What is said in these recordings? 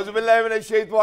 खैरुतान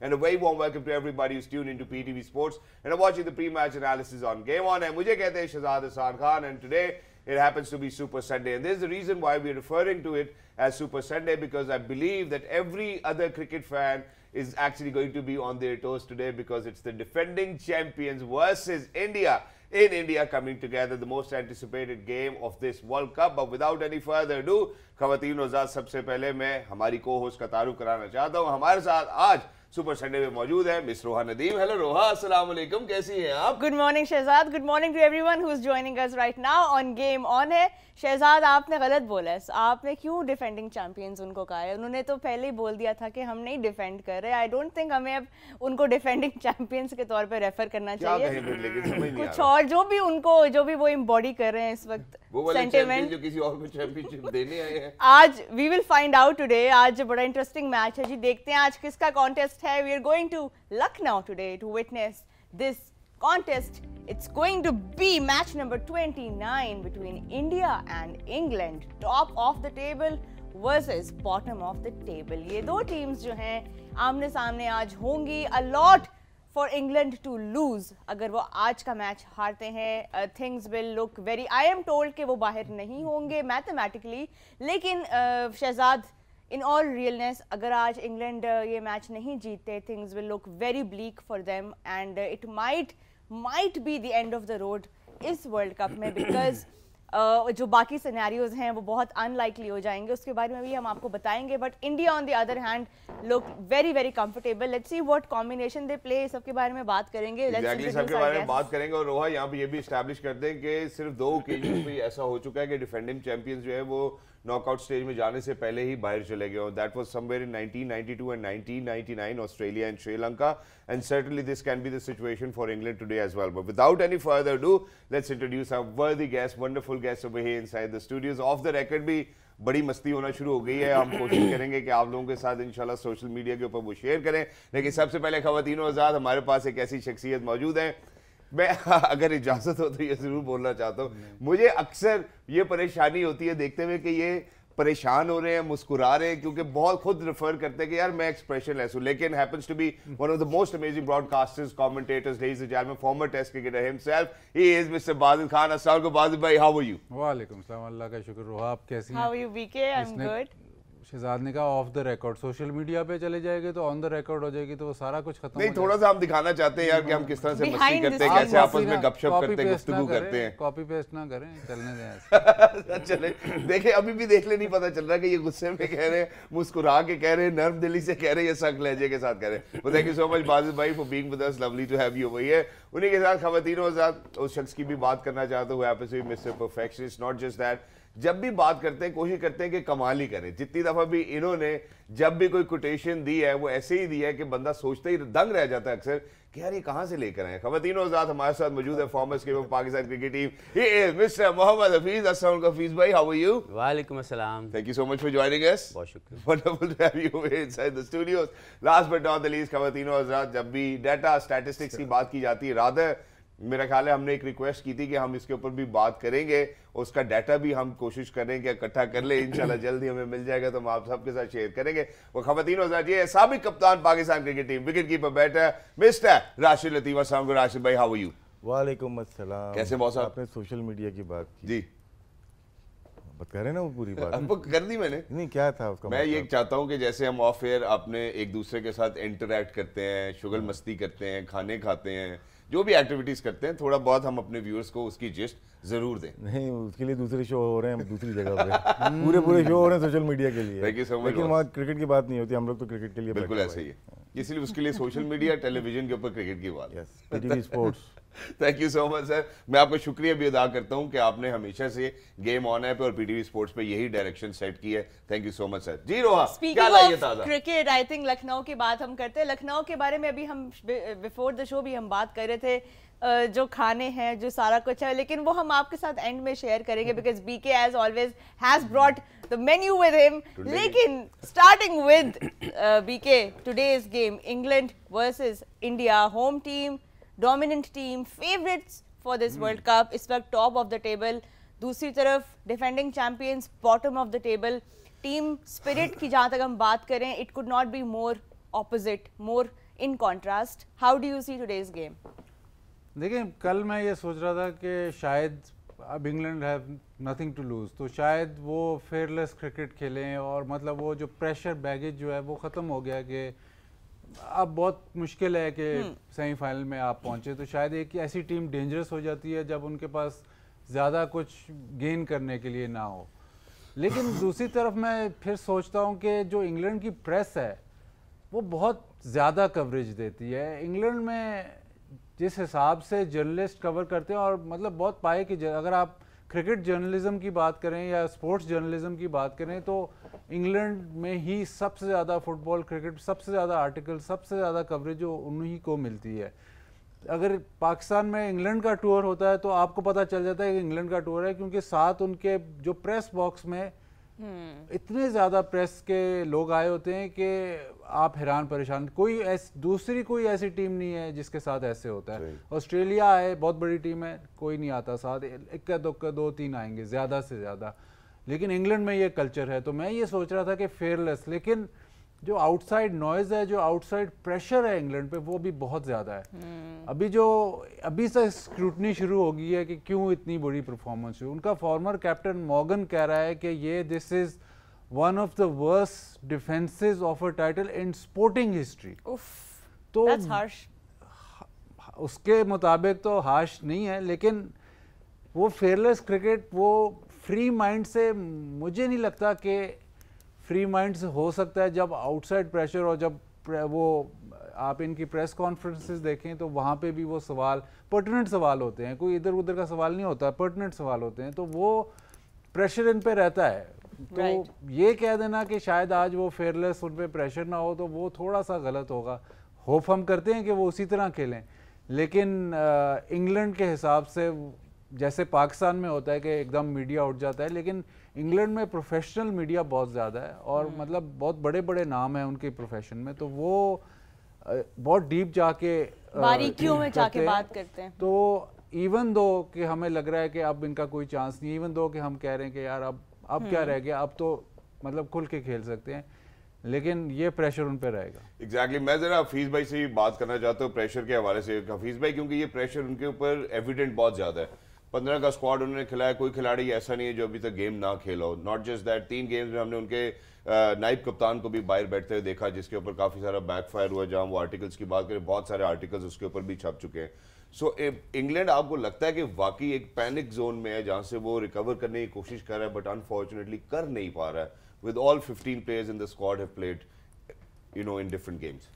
And a very warm welcome to everybody who's tuned into PTV Sports and are watching the pre-match analysis on Game On. And मुझे कहते हैं Shahzad Hasan Khan and today It happens to be Super Sunday. And there's the reason why we're referring to it as Super Sunday because I believe that every other cricket fan is actually going to be on their toes today because it's the defending champions versus India in India coming together, the most anticipated game of this World Cup. But without any further ado, खातन वजात First, पहले मैं हमारी को host का तारुफ कराना चाहता super Sunday में मौजूद है मिस रोहा नदीम हेलो रोहा अस्सलाम वालेकुम कैसी हैं आप good morning Shahzad good morning to everyone who is joining us right now on game on है शहजाद आपने गलत बोला है आपने क्यों डिफेंडिंग चैंपियंस उनको कहा है उन्होंने तो पहले ही बोल दिया था कि हम नहीं डिफेंड कर रहे आई डोंट थिंक हमें अब उनको डिफेंडिंग चैंपियंस के तौर पे रेफर करना चाहिए कुछ और जो भी उनको जो भी वो इम्बॉडी कर रहे हैं इस वक्त सेंटिमेंट जो किसी और को चैंपियनशिप देने आए हैं आज we will find out today आज बड़ा इंटरेस्टिंग मैच है जी देखते हैं आज किसका कॉन्टेस्ट है we are going to Lucknow today to witness this contest. It's going to be match number 29 between India and England. Top of the table versus bottom of the table ये दो teams जो हैं आमने सामने आज होंगी a lot for England to lose अगर वो आज का मैच हारते हैं things will look very I am told कि वो बाहर नहीं होंगे मैथमेटिकली लेकिन uh, Shahzad in all realness अगर आज इंग्लैंड uh, ये मैच नहीं जीतते things will look very bleak for them and it might might be the end of the road इस वर्ल्ड कप में बिकॉज uh, जो बाकी सिनेरियोज हैं वो बहुत अनलाइकली हो जाएंगे उसके बारे में भी हम आपको बताएंगे but India on the other hand look very very comfortable let's see what combination they play सबके बारे में बात करेंगे exactly, सबके बारे में बात करेंगे और रोहा यहाँ पे ये भी स्टैब्लिश कर दें कि सिर्फ दो ओकेजन पे ऐसा हो चुका है कि डिफेंडिंग चैंपियंस जो है वो नॉकआउट स्टेज में जाने से पहले ही बाहर चले गए और that was somewhere in 1992 and 1999 Australia and Sri Lanka and certainly this can be the situation for England today as well but without any further do let's introduce अवर वर्दी guest wonderful guest over here inside the studios of the record भी बड़ी मस्ती होना शुरू हो गई है हम कोशिश करेंगे कि आप लोगों के साथ इंशाल्लाह सोशल मीडिया के ऊपर वो शेयर करें लेकिन सबसे पहले खातिनों आज़ाद हमारे पास एक ऐसी शख्सियत मौजूद है मैं अगर इजाजत हो तो ये जरूर बोलना चाहता हूँ हम्म। मुझे अक्सर ये परेशानी होती है देखते हुए कि ये परेशान हो रहे हैं मुस्कुरा रहे हैं क्योंकि बहुत खुद रेफर करते हैं कि यार मैं एक्सप्रेशन लेस हूँ लेकिन happens to be one of the most amazing broadcasters commentators days former test cricketer himself he is mister Bajid Khan असल को बाजिद भाई हाउ आर यू वालेकुम सलाम अल्लाह का शुक्र हो आप कैसी हैं हाउ आर यू वीके आई एम गुड शहजाद ने कहा off the record social media पे चले जाएंगे तो ऑन द रिकॉर्ड हो जाएगी तो वो सारा कुछ खत्म नहीं थोड़ा सा हम दिखाना चाहते हैं यार कि हम किस तरह से मस्ती करते हैं कैसे आपस में गपशप करते हैं गुफ्तगू करते हैं कॉपी पेस्ट ना करें चलने दें अच्छा, चले देखे अभी भी देख ले नहीं पता चल रहा कि ये गुस्से में कह रहे हैं मुस्कुरा के कह रहे हैं नर्म दिली से कह रहे हैं या सख्त लहजे के साथ कह रहे हैं thank you so much Bajid भाई for being with us lovely to have you वही है उन्हीं के साथ खातिनों के साथ उस शख्स की भी बात करना चाहता हूँ episode mister perfectionist not just that जब भी बात करते हैं कोशिश करते हैं कि कमाल ही करें जितनी दफ़ा भी इन्होंने जब भी कोई कोटेशन दी है वो ऐसे ही दी है कि बंदा सोचता ही दंग रह जाता है अक्सर कि यार ये कहाँ से लेकर आए खवतिनों आजाद हमारे साथ मौजूद है फॉर्मर्स के Pakistan cricket team he mister Mohammad Hafeez अस्सलाम हफीज भाई हाउ आर यू वालेकुम अस्सलाम thank you so much for joining us बहुत शुक्रिया wonderful last but not the least खवतिनों हजरात जब भी डाटा स्टैटिस्टिक्स की बात की जाती है राधा मेरा ख्याल है हमने एक रिक्वेस्ट की थी कि हम इसके ऊपर भी बात करेंगे उसका डाटा भी हम कोशिश करेंगे इकट्ठा कर ले इंशाल्लाह जल्दी हमें मिल जाएगा तो हम आप सबके साथ शेयर करेंगे वो खवतिन वजारिए सबक कप्तान Pakistan cricket team wicket keeper batter mister Rashid Latif असलम राशिद भाई हाउ यू वालेकुम अस्सलाम कैसे मौसम आपने सोशल मीडिया की बात की जी बात करें ना वो पूरी बात अब कर दी मैंने नहीं क्या था उसका मैं ये मतलब? चाहता हूँ कि जैसे हम ऑफ एयर अपने एक दूसरे के साथ इंटरेक्ट करते हैं शुगल हाँ। मस्ती करते हैं खाने खाते हैं जो भी एक्टिविटीज करते हैं थोड़ा बहुत हम अपने व्यूअर्स को उसकी जिस्ट जरूर दें नहीं उसके लिए दूसरे शो हो रहे हैं दूसरी जगह पे पूरे पूरे शो हो रहे हैं सोशल मीडिया के लिए थैंक यू सो मच लेकिन वहाँ क्रिकेट की बात नहीं होती हम लोग तो क्रिकेट के लिए बिल्कुल ऐसे ही है इसलिए उसके लिए सोशल मीडिया टेलीविजन के ऊपर क्रिकेट की बात sports thank you so much sir मैं आपका शुक्रिया भी अदा करता हूँ कि आपने हमेशा से गेम ऑन ऐप और पीटीवी स्पोर्ट्स पे यही डायरेक्शन सेट की है thank you so much sir ji Roha क्या लाइए ताजा क्रिकेट आई थिंक लखनऊ की बात हम करते हैं लखनऊ के बारे में अभी हम बिफोर द शो भी हम बात कर रहे थे जो खाने हैं जो सारा कुछ है लेकिन वो हम आपके साथ एंड में शेयर करेंगे because B K as always has brought the menu with him लेकिन starting with B K today's game England versus India home team dominant team favourites for this world cup इस वक्त top of the table दूसरी तरफ defending champions bottom of the table team spirit की जहाँ तक हम बात करें it could not be more opposite more in contrast how do you see today's game देखिए कल मैं ये सोच रहा था कि शायद अब England have nothing to lose तो शायद वो फेयरलेस क्रिकेट खेलें और मतलब वो जो प्रेशर बैगेज जो है वो ख़त्म हो गया कि अब बहुत मुश्किल है कि हम्म। सेमीफाइनल में आप पहुंचे तो शायद एक ऐसी टीम डेंजरस हो जाती है जब उनके पास ज़्यादा कुछ गेन करने के लिए ना हो लेकिन दूसरी तरफ मैं फिर सोचता हूँ कि जो इंग्लैंड की प्रेस है वो बहुत ज़्यादा कवरेज देती है इंग्लैंड में जिस हिसाब से जर्नलिस्ट कवर करते हैं और मतलब बहुत पाए कि अगर आप क्रिकेट जर्नलिज्म की बात करें या स्पोर्ट्स जर्नलिज्म की बात करें तो इंग्लैंड में ही सबसे ज़्यादा फुटबॉल क्रिकेट सबसे ज़्यादा आर्टिकल सबसे ज़्यादा कवरेज उन्हीं को मिलती है अगर पाकिस्तान में इंग्लैंड का टूर होता है तो आपको पता चल जाता है कि इंग्लैंड का टूर है क्योंकि साथ उनके जो प्रेस बॉक्स में हम्म। इतने ज़्यादा प्रेस के लोग आए होते हैं कि आप हैरान परेशान कोई ऐस, दूसरी कोई ऐसी टीम नहीं है जिसके साथ ऐसे होता है ऑस्ट्रेलिया है बहुत बड़ी टीम है कोई नहीं आता साथ इक्का दुक्का दो तीन आएंगे ज़्यादा से ज़्यादा लेकिन इंग्लैंड में ये कल्चर है तो मैं ये सोच रहा था कि फेयरलेस लेकिन जो आउटसाइड नॉइज है जो आउटसाइड प्रेशर है इंग्लैंड पे वो भी बहुत ज़्यादा है हम्म। अभी जो अभी से स्क्रूटनी शुरू हो गई है कि क्यों इतनी बुरी परफॉर्मेंस हुई उनका फॉर्मर कैप्टन मॉगन कह रहा है कि ये this is one of the worst defenses of a title in sporting history. Oof, तो that's harsh. हाँ, उसके मुताबिक तो हार्श नहीं है लेकिन वो फेयरलेस क्रिकेट वो फ्री माइंड से मुझे नहीं लगता कि फ्री माइंड से हो सकता है जब आउटसाइड प्रेशर और जब वो आप इनकी प्रेस कॉन्फ्रेंसेस देखें तो वहाँ पे भी वो सवाल पर्टिनेंट सवाल होते हैं कोई इधर उधर का सवाल नहीं होता पर्टिनेंट सवाल होते हैं तो वो प्रेशर इन पे रहता है तो ये कह देना कि शायद आज वो फेयरलेस उन पर प्रेशर ना हो तो वो थोड़ा सा गलत होगा होप हम करते हैं कि वो उसी तरह खेलें लेकिन इंग्लैंड के हिसाब से जैसे पाकिस्तान में होता है कि एकदम मीडिया उठ जाता है लेकिन इंग्लैंड में प्रोफेशनल मीडिया बहुत ज़्यादा है और hmm. मतलब बहुत बड़े बड़े नाम हैं उनके प्रोफेशन में तो वो बहुत डीप जाके बारीकियों में जाके बात करते हैं तो इवन दो कि हमें लग रहा है कि अब इनका कोई चांस नहीं इवन दो कि हम कह रहे हैं कि यार अब अब क्या हम्म। रह गया अब तो मतलब खुल के खेल सकते हैं लेकिन ये प्रेशर उन पर रहेगा एग्जैक्टली exactly. मैं ज़रा हफीज़ भाई से बात करना चाहता हूँ प्रेशर के हवाले से हफीज़ भाई क्योंकि ये प्रेशर उनके ऊपर एविडेंट बहुत ज़्यादा है पंद्रह का स्क्वाड उन्होंने खिलाया कोई खिलाड़ी ऐसा नहीं है जो अभी तक गेम ना खेलो नॉट जस्ट दैट तीन गेम्स में हमने उनके नाइब कप्तान को भी बाहर बैठते हुए देखा जिसके ऊपर काफ़ी सारा बैकफायर हुआ जहाँ वो आर्टिकल्स की बात करें बहुत सारे आर्टिकल्स उसके ऊपर भी छप चुके हैं सो so, इंग्लैंड आपको लगता है कि वाकई एक पैनिक जोन में है जहां से वो रिकवर करने की कोशिश कर रहा है बट अनफॉर्चुनेटली कर नहीं पा रहा है with all 15 players in the squad have played you know in different games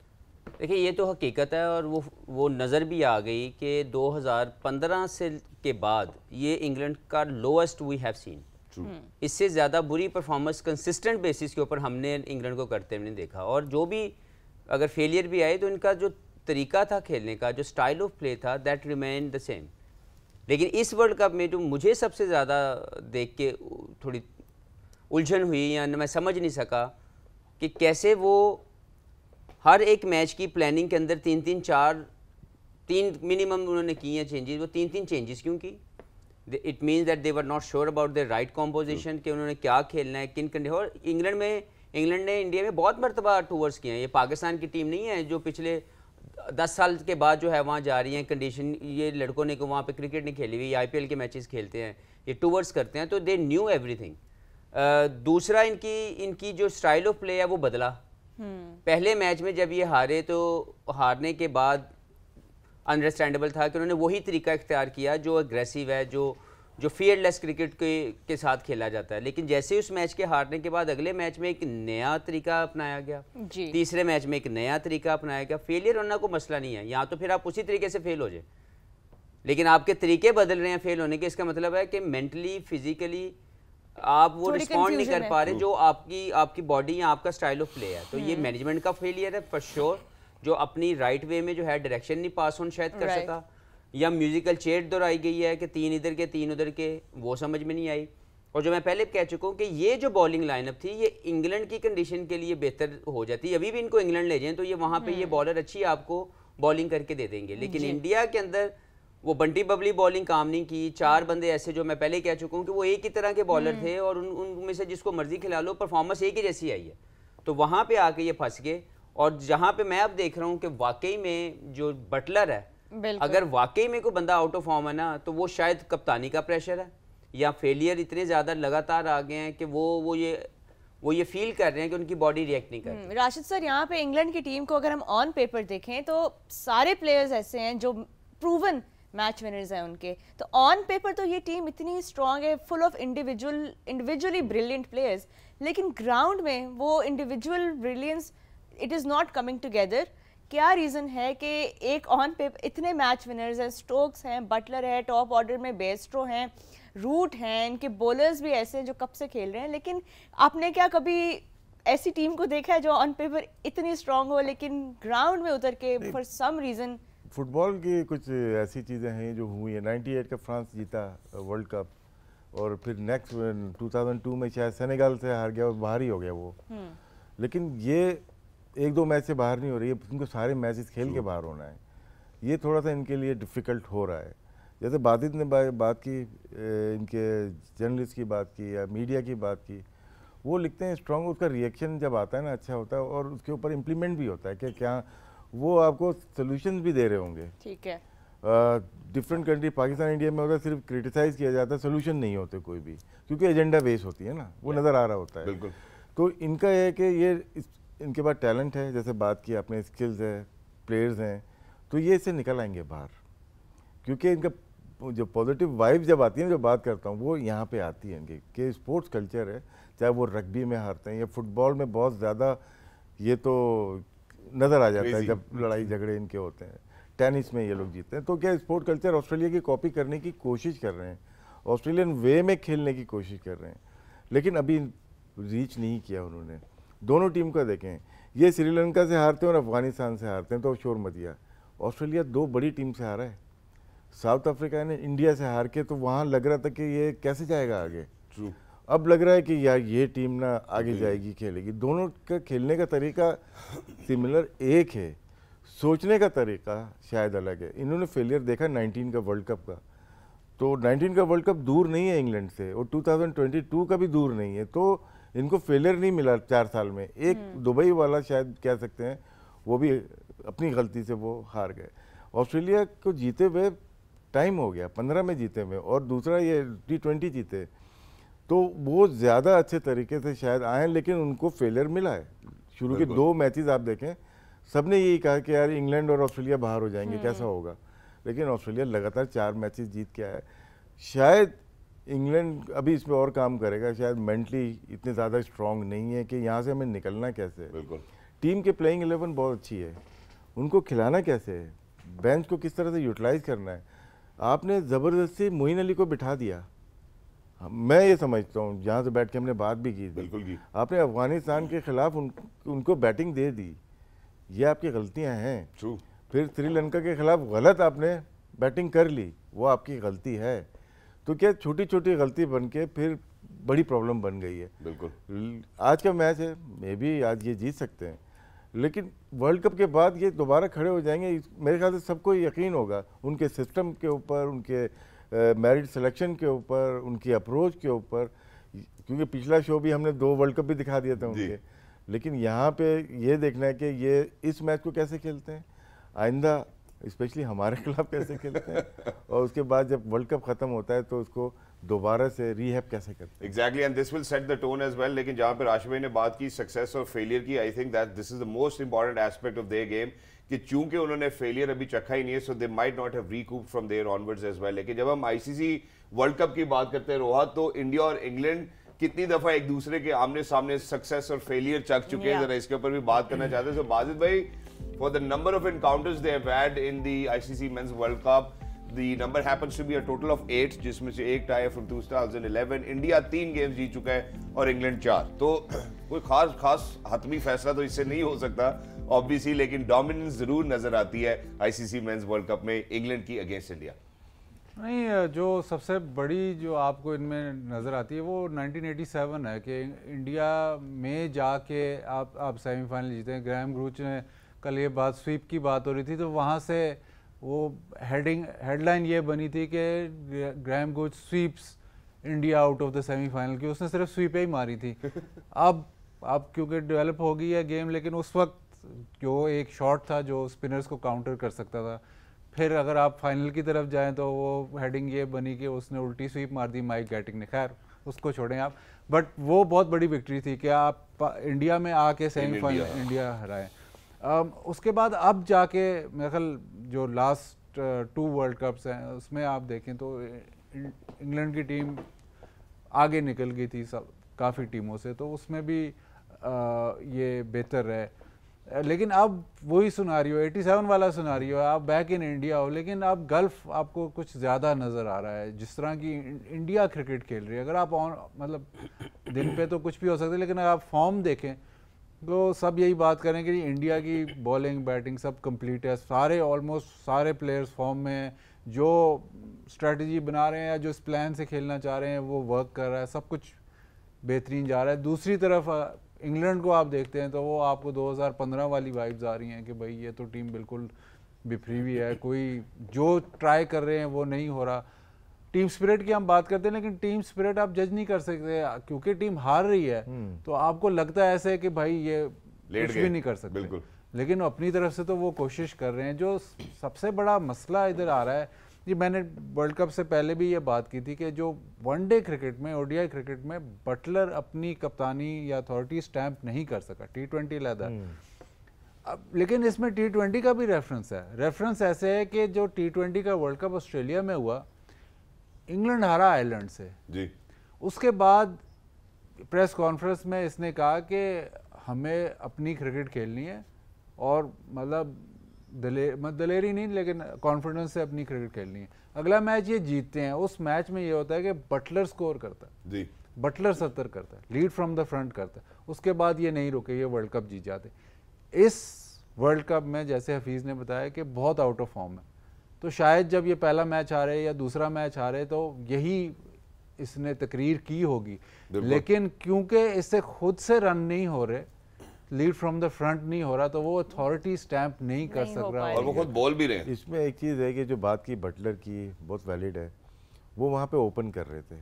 देखिए ये तो हकीकत है और वो वो नज़र भी आ गई कि 2015 से के बाद ये इंग्लैंड का लोएस्ट वी हैव सीन इससे ज़्यादा बुरी परफॉर्मेंस कंसिस्टेंट बेसिस के ऊपर हमने इंग्लैंड को करते हुए देखा और जो भी अगर फेलियर भी आए तो इनका जो तरीका था खेलने का जो स्टाइल ऑफ प्ले था दैट रिमेन द सेम लेकिन इस वर्ल्ड कप में जो मुझे सबसे ज़्यादा देख के थोड़ी उलझन हुई या मैं समझ नहीं सका कि कैसे वो हर एक मैच की प्लानिंग के अंदर तीन तीन चार तीन मिनिमम उन्होंने की हैं चेंजेस वो तीन तीन चेंजेस क्यों की it means that they were not sure about the right composition कि उन्होंने क्या खेलना है किन कंड और इंग्लैंड में इंग्लैंड ने इंडिया में बहुत मरतबा टूवर्स किए हैं ये पाकिस्तान की टीम नहीं है जो पिछले दस साल के बाद जो है वहाँ जा रही हैं कंडीशन ये लड़कों ने को वहाँ पे क्रिकेट नहीं खेली हुई आई के मैचेस खेलते हैं ये टूवर्स करते हैं तो दे न्यू एवरीथिंग दूसरा इनकी इनकी जो स्टाइल ऑफ प्ले है वो बदला हम्म। पहले मैच में जब ये हारे तो हारने के बाद अंडरस्टैंडेबल था कि उन्होंने वही तरीका इख्तियार किया जो अग्रेसिव है जो जो फियरलेस क्रिकेट के के साथ खेला जाता है लेकिन जैसे उस मैच के हारने के बाद अगले मैच में एक नया तरीका अपनाया गया तीसरे मैच में एक नया तरीका अपनाया गया फेलियर होना को मसला नहीं है यहाँ तो फिर आप उसी तरीके से फेल हो जाए लेकिन आपके तरीके बदल रहे हैं फेल होने के इसका मतलब है कि मेंटली फिजिकली आप वो रिस्पॉन्ड नहीं कर पा रहे जो आपकी आपकी बॉडी या आपका स्टाइल ऑफ प्ले है तो ये मैनेजमेंट हम्म। का फेलियर है फॉर श्योर जो अपनी राइट वे में जो है डायरेक्शन नहीं पास ऑन शायद कर सका या म्यूज़िकल चेयर दोहराई गई है कि तीन इधर के तीन उधर के वो समझ में नहीं आई और जो मैं पहले कह चुका हूँ कि ये जो बॉलिंग लाइनअप थी ये इंग्लैंड की कंडीशन के लिए बेहतर हो जाती है अभी भी इनको इंग्लैंड ले जाएं तो ये वहाँ पे ये बॉलर हम्म। अच्छी आपको बॉलिंग करके दे देंगे लेकिन इंडिया के अंदर वो बंटी बबली बॉलिंग काम नहीं की चार हम्म। बंदे ऐसे जो मैं पहले कह चुका हूँ कि वो एक ही तरह के बॉलर हम्म। थे और उन उनमें से जिसको मर्जी खिला लो परफॉर्मेंस एक ही जैसी आई है तो वहाँ पर आके ये फंस गए और जहाँ पर मैं अब देख रहा हूँ कि वाकई में जो बटलर है अगर वाकई में कोई बंदा आउट ऑफ फॉर्म है ना तो वो शायद कप्तानी का प्रेशर है या फेलियर इतने ज़्यादा लगातार आ गए हैं कि वो वो ये वो ये फील कर रहे हैं कि उनकी बॉडी रिएक्ट नहीं कर हम्म, रही राशिद सर यहाँ पे इंग्लैंड की टीम को अगर हम ऑन पेपर देखें तो सारे प्लेयर्स ऐसे हैं जो प्रूवन मैच विनर्स हैं उनके तो ऑन पेपर तो ये टीम इतनी स्ट्रांग है full of individual individually brilliant players लेकिन ग्राउंड में वो individual brilliance it is not coming together क्या रीज़न है कि एक ऑन पे इतने मैच विनर्स हैं स्टोक्स हैं बटलर है टॉप ऑर्डर में बेस्ट्रो हैं रूट हैं इनके बॉलर्स भी ऐसे हैं जो कब से खेल रहे हैं लेकिन आपने क्या कभी ऐसी टीम को देखा है जो ऑन पेपर इतनी स्ट्रांग हो लेकिन ग्राउंड में उतर के फॉर सम रीज़न फुटबॉल की कुछ ऐसी चीज़ें हैं जो हुई हैं 98 का फ्रांस जीता वर्ल्ड uh, कप और फिर नेक्स्ट टू uh, में शायद सेनेgal से हार गया और बाहर ही हो गया वो हम्म। लेकिन ये एक दो मैच से बाहर नहीं हो रही है उनको सारे मैचेस खेल के बाहर होना है ये थोड़ा सा इनके लिए डिफ़िकल्ट हो रहा है जैसे बाधित ने बात की इनके जर्नलिस्ट की बात की या मीडिया की बात की वो लिखते हैं स्ट्रॉन्ग उसका रिएक्शन जब आता है ना अच्छा होता है और उसके ऊपर इम्प्लीमेंट भी होता है कि क्या वो आपको सोल्यूशन भी दे रहे होंगे ठीक है डिफरेंट कंट्री पाकिस्तान इंडिया में होता है सिर्फ क्रिटिसाइज किया जाता है सोल्यूशन नहीं होते कोई भी क्योंकि एजेंडा बेस होती है ना वो नज़र आ रहा होता है बिल्कुल तो इनका यह है कि ये इनके पास टैलेंट है जैसे बात की आपने स्किल्स है प्लेयर्स हैं तो ये इसे निकल आएंगे बाहर क्योंकि इनका जो पॉजिटिव वाइब जब आती है जो बात करता हूँ वो यहाँ पे आती है इनकी कि स्पोर्ट्स कल्चर है चाहे वो रग्बी में हारते हैं या फुटबॉल में बहुत ज़्यादा ये तो नज़र आ जाता है जब लड़ाई झगड़े इनके होते हैं टेनिस में ये लोग जीतते हैं तो क्या स्पोर्ट कल्चर ऑस्ट्रेलिया की कॉपी करने की कोशिश कर रहे हैं ऑस्ट्रेलियन वे में खेलने की कोशिश कर रहे हैं लेकिन अभी रीच नहीं किया उन्होंने दोनों टीम का देखें ये श्रीलंका से हारते हैं और अफगानिस्तान से हारते हैं तो शोर मतिया ऑस्ट्रेलिया दो बड़ी टीम से हारा है साउथ अफ्रीका ने इंडिया से हार के तो वहाँ लग रहा था कि ये कैसे जाएगा आगे True. अब लग रहा है कि यार ये टीम ना आगे जाएगी खेलेगी दोनों का खेलने का तरीका सिमिलर एक है सोचने का तरीका शायद अलग है इन्होंने फेलियर देखा 19 का वर्ल्ड कप का तो 19 का वर्ल्ड कप दूर नहीं है इंग्लैंड से और 2022 का भी दूर नहीं है तो इनको फेलियर नहीं मिला चार साल में एक हम्म। दुबई वाला शायद कह सकते हैं वो भी अपनी गलती से वो हार गए ऑस्ट्रेलिया को जीते हुए टाइम हो गया पंद्रह में जीते हुए और दूसरा ये टी ट्वेंटी जीते तो वो ज़्यादा अच्छे तरीके से शायद आए लेकिन उनको फेलियर मिला है शुरू के दो मैचेस आप देखें सब ने यही कहा कि यार इंग्लैंड और ऑस्ट्रेलिया बाहर हो जाएंगे हम्म। कैसा होगा लेकिन ऑस्ट्रेलिया लगातार चार मैचेस जीत के आया शायद इंग्लैंड अभी इसमें और काम करेगा शायद मेंटली इतने ज़्यादा स्ट्रांग नहीं है कि यहाँ से हमें निकलना कैसे है बिल्कुल टीम के प्लेइंग एलेवन बहुत अच्छी है उनको खिलाना कैसे है बेंच को किस तरह से यूटिलाइज करना है आपने ज़बरदस्ती मोइन अली को बिठा दिया मैं ये समझता हूँ जहाँ से बैठ के हमने बात भी की बिल्कुल की आपने अफगानिस्तान के खिलाफ उन, उनको बैटिंग दे दी ये आपकी गलतियाँ हैं फिर श्रीलंका के खिलाफ गलत आपने बैटिंग कर ली वो आपकी गलती है तो क्या छोटी छोटी गलती बन के फिर बड़ी प्रॉब्लम बन गई है बिल्कुल आज का मैच है मे भी आज ये जीत सकते हैं लेकिन वर्ल्ड कप के बाद ये दोबारा खड़े हो जाएंगे मेरे ख्याल से सबको यकीन होगा उनके सिस्टम के ऊपर उनके मेरिट सिलेक्शन के ऊपर उनकी अप्रोच के ऊपर क्योंकि पिछला शो भी हमने दो वर्ल्ड कप भी दिखा दिया था उनके लेकिन यहाँ पे ये देखना है कि ये इस मैच को कैसे खेलते हैं आइंदा स्पेशली हमारे खिलाफ कैसे खेलते हैं और उसके बाद जब वर्ल्ड कप खत्म होता है तो उसको दोबारा से रीहैप कैसे करते हैं exactly and this will set the tone as well लेकिन जहां पर राशि भाई ने बात की सक्सेस और फेलियर की I think that this is the most important aspect of their game कि चूंकि उन्होंने फेलियर अभी चखा ही नहीं है so they might not have recoup from there onwards as well लेकिन जब हम आईसीसी वर्ल्ड कप की बात करते हैं रोहा तो इंडिया और इंग्लैंड कितनी दफा एक दूसरे के आमने सामने सक्सेस और फेलियर चख चुके हैं जरा इसके ऊपर भी बात करना चाहते हैं सो बाजिद भाई for the number of encounters they have had in the ICC Men's World Cup. The number happens to be a total of eight जिसमें से एक टाई फ्रॉम 2011 इंडिया तीन गेम्स जीत चुका है और इंग्लैंड चार तो कोई खास खास हतमी फैसला तो इससे नहीं हो सकता ऑब्वियसली लेकिन डोमिनेंस जरूर नजर आती है आईसीसी मेंस वर्ल्ड कप में इंग्लैंड की अगेंस्ट इंडिया नहीं जो सबसे बड़ी जो आपको इनमें नज़र आती है वो 1987 है कि इंडिया में जाके आप आप सेमीफाइनल जीते हैं ग्रैम ग्रूच ने कल ये बात स्वीप की बात हो रही थी तो वहाँ से वो हेडिंग हेडलाइन ये बनी थी कि Graham Gooch sweeps India out of the semifinal की उसने सिर्फ स्वीपें ही मारी थी अब अब क्योंकि डेवलप हो गई है गेम लेकिन उस वक्त जो एक शॉट था जो स्पिनर्स को काउंटर कर सकता था फिर अगर आप फाइनल की तरफ जाएं तो वो हेडिंग ये बनी कि उसने उल्टी स्वीप मार दी माइक गैटिंग ने खैर उसको छोड़ें आप बट वो बहुत बड़ी विक्ट्री थी कि आप इंडिया में आके सेमीफाइनल इंडिया हराएं Um, उसके बाद अब जाके मेरे ख्याल जो लास्ट टू वर्ल्ड कप्स हैं उसमें आप देखें तो इंग्लैंड की टीम आगे निकल गई थी सब काफ़ी टीमों से तो उसमें भी आ, uh, ये बेहतर है uh, लेकिन अब वही एटी सेवन वाला हो आप बैक इन इंडिया हो लेकिन अब गल्फ आपको कुछ ज़्यादा नज़र आ रहा है जिस तरह की इंडिया क्रिकेट खेल रही है अगर आप ऑन मतलब दिन पे तो कुछ भी हो सकता है लेकिन अगर आप फॉर्म देखें तो सब यही बात करें कि इंडिया की बॉलिंग बैटिंग सब कंप्लीट है सारे ऑलमोस्ट सारे प्लेयर्स फॉर्म में हैं जो स्ट्रेटजी बना रहे हैं या जो इस प्लान से खेलना चाह रहे हैं वो वर्क कर रहा है सब कुछ बेहतरीन जा रहा है दूसरी तरफ इंग्लैंड को आप देखते हैं तो वो आपको 2015 वाली वाइब्स आ रही हैं कि भाई ये तो टीम बिल्कुल बिफरी हुई है कोई जो ट्राई कर रहे हैं वो नहीं हो रहा टीम स्पिरिट की हम बात करते हैं लेकिन टीम स्पिरिट आप जज नहीं कर सकते क्योंकि टीम हार रही है हम्म। तो आपको लगता है ऐसे है कि भाई ये कुछ भी नहीं कर सकते बिल्कुल लेकिन अपनी तरफ से तो वो कोशिश कर रहे हैं जो सबसे बड़ा मसला इधर आ रहा है जी मैंने वर्ल्ड कप से पहले भी ये बात की थी कि जो वनडे क्रिकेट में ओडीआई क्रिकेट में बटलर अपनी कप्तानी या अथॉरिटी स्टैंप नहीं कर सका टी ट्वेंटी लहदा हम्म। अब लेकिन इसमें टी ट्वेंटी का भी रेफरेंस है रेफरेंस ऐसे है कि जो टी ट्वेंटी का वर्ल्ड कप ऑस्ट्रेलिया में हुआ इंग्लैंड हारा आयरलैंड से जी उसके बाद प्रेस कॉन्फ्रेंस में इसने कहा कि हमें अपनी क्रिकेट खेलनी है और मतलब दलेर मतलब दलेरी नहीं लेकिन कॉन्फिडेंस से अपनी क्रिकेट खेलनी है अगला मैच ये जीतते हैं उस मैच में ये होता है कि बटलर स्कोर करता है जी बटलर सत्तर करता है लीड फ्रॉम द फ्रंट करता है उसके बाद ये नहीं रुके ये वर्ल्ड कप जीत जाते इस वर्ल्ड कप में जैसे हफीज़ ने बताया कि बहुत आउट ऑफ फॉर्म है तो शायद जब ये पहला मैच आ रहे या दूसरा मैच आ रहे तो यही इसने तकरीर की होगी लेकिन क्योंकि इससे खुद से रन नहीं हो रहे लीड फ्रॉम द फ्रंट नहीं हो रहा तो वो अथॉरिटी स्टैंप नहीं कर सक रहा और वो खुद बोल भी रहे इसमें एक चीज़ है कि जो बात की बटलर की बहुत वैलिड है वो वहाँ पे ओपन कर रहे थे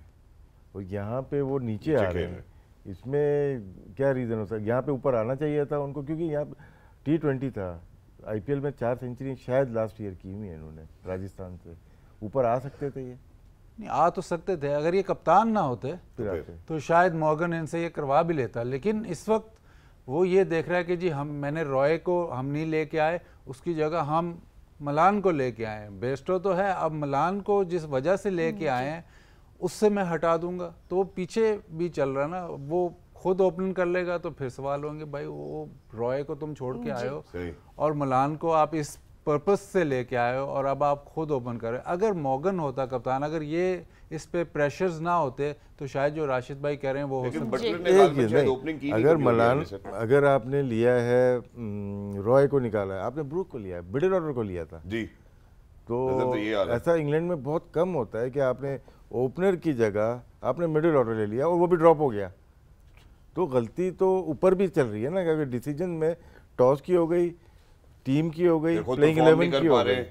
और यहाँ पे वो नीचे, नीचे आ रहे हैं इसमें क्या रीज़न हो सकता यहाँ पे ऊपर आना चाहिए था उनको क्योंकि यहाँ टी ट्वेंटी था आईपीएल में चार सेंचुरी शायद लास्ट ईयर की हुई है इन्होंने राजस्थान से ऊपर आ सकते थे ये नहीं आ तो सकते थे अगर ये कप्तान ना होते तो शायद मॉर्गन इनसे ये करवा भी लेता लेकिन इस वक्त वो ये देख रहा है कि जी हम मैंने रॉय को हम नहीं लेके आए उसकी जगह हम मलान को लेके आए बेस्टो तो है अब मलान को जिस वजह से लेके हम्म, आए हैं उससे मैं हटा दूंगा तो वो पीछे भी चल रहा ना वो खुद ओपन कर लेगा तो फिर सवाल होंगे भाई वो रॉय को तुम छोड़ के आए हो और मलान को आप इस पर्पस से लेके आए हो और अब आप खुद ओपन कर रहे हो अगर मॉगन होता कप्तान अगर ये इस पे प्रेशर्स ना होते तो शायद जो राशिद भाई कह रहे हैं वो हो सकता अगर मलान अगर आपने लिया है रॉय को निकाला है आपने ब्रूक को लिया है बिडल ऑर्डर को लिया था जी तो, तो ऐसा इंग्लैंड में बहुत कम होता है कि आपने ओपनर की जगह आपने मिडिल ऑर्डर ले लिया और वो भी ड्रॉप हो गया तो गलती तो ऊपर भी चल रही है ना क्योंकि डिसीजन में टॉस की हो गई टीम की हो गई प्लेइंग तो इलेवन की हो गई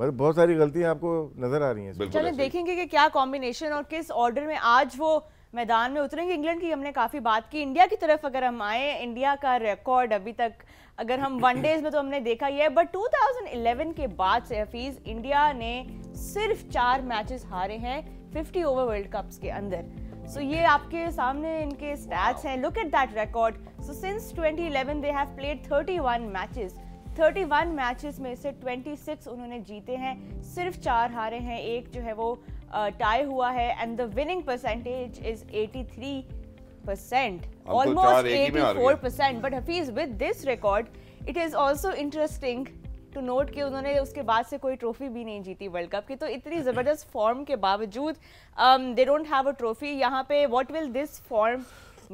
मतलब बहुत सारी गलतियां आपको नजर आ रही हैं चलिए देखेंगे कि क्या कॉम्बिनेशन और किस ऑर्डर में आज वो मैदान में उतरेंगे इंग्लैंड की हमने काफ़ी बात की इंडिया की तरफ अगर हम आए इंडिया का रिकॉर्ड अभी तक अगर हम वन डेज में तो हमने देखा ही है बट 2011 के बाद से हफीज इंडिया ने सिर्फ चार मैचेस हारे हैं 50 ओवर वर्ल्ड कप्स के अंदर सो ये आपके सामने इनके स्टैट्स हैं look at that record so since 2011 they have played 31 matches 31 matches में से 26 उन्होंने जीते हैं सिर्फ चार हारे हैं एक जो है वो टाई हुआ है and the winning percentage is 83 percent almost 84 percent but Hafeez with this record it is also interesting to note कि उन्होंने उसके बाद से कोई ट्रॉफी भी नहीं जीती वर्ल्ड कप की तो इतनी ज़बरदस्त फॉर्म के बावजूद they don't have a trophy यहाँ पे what will this form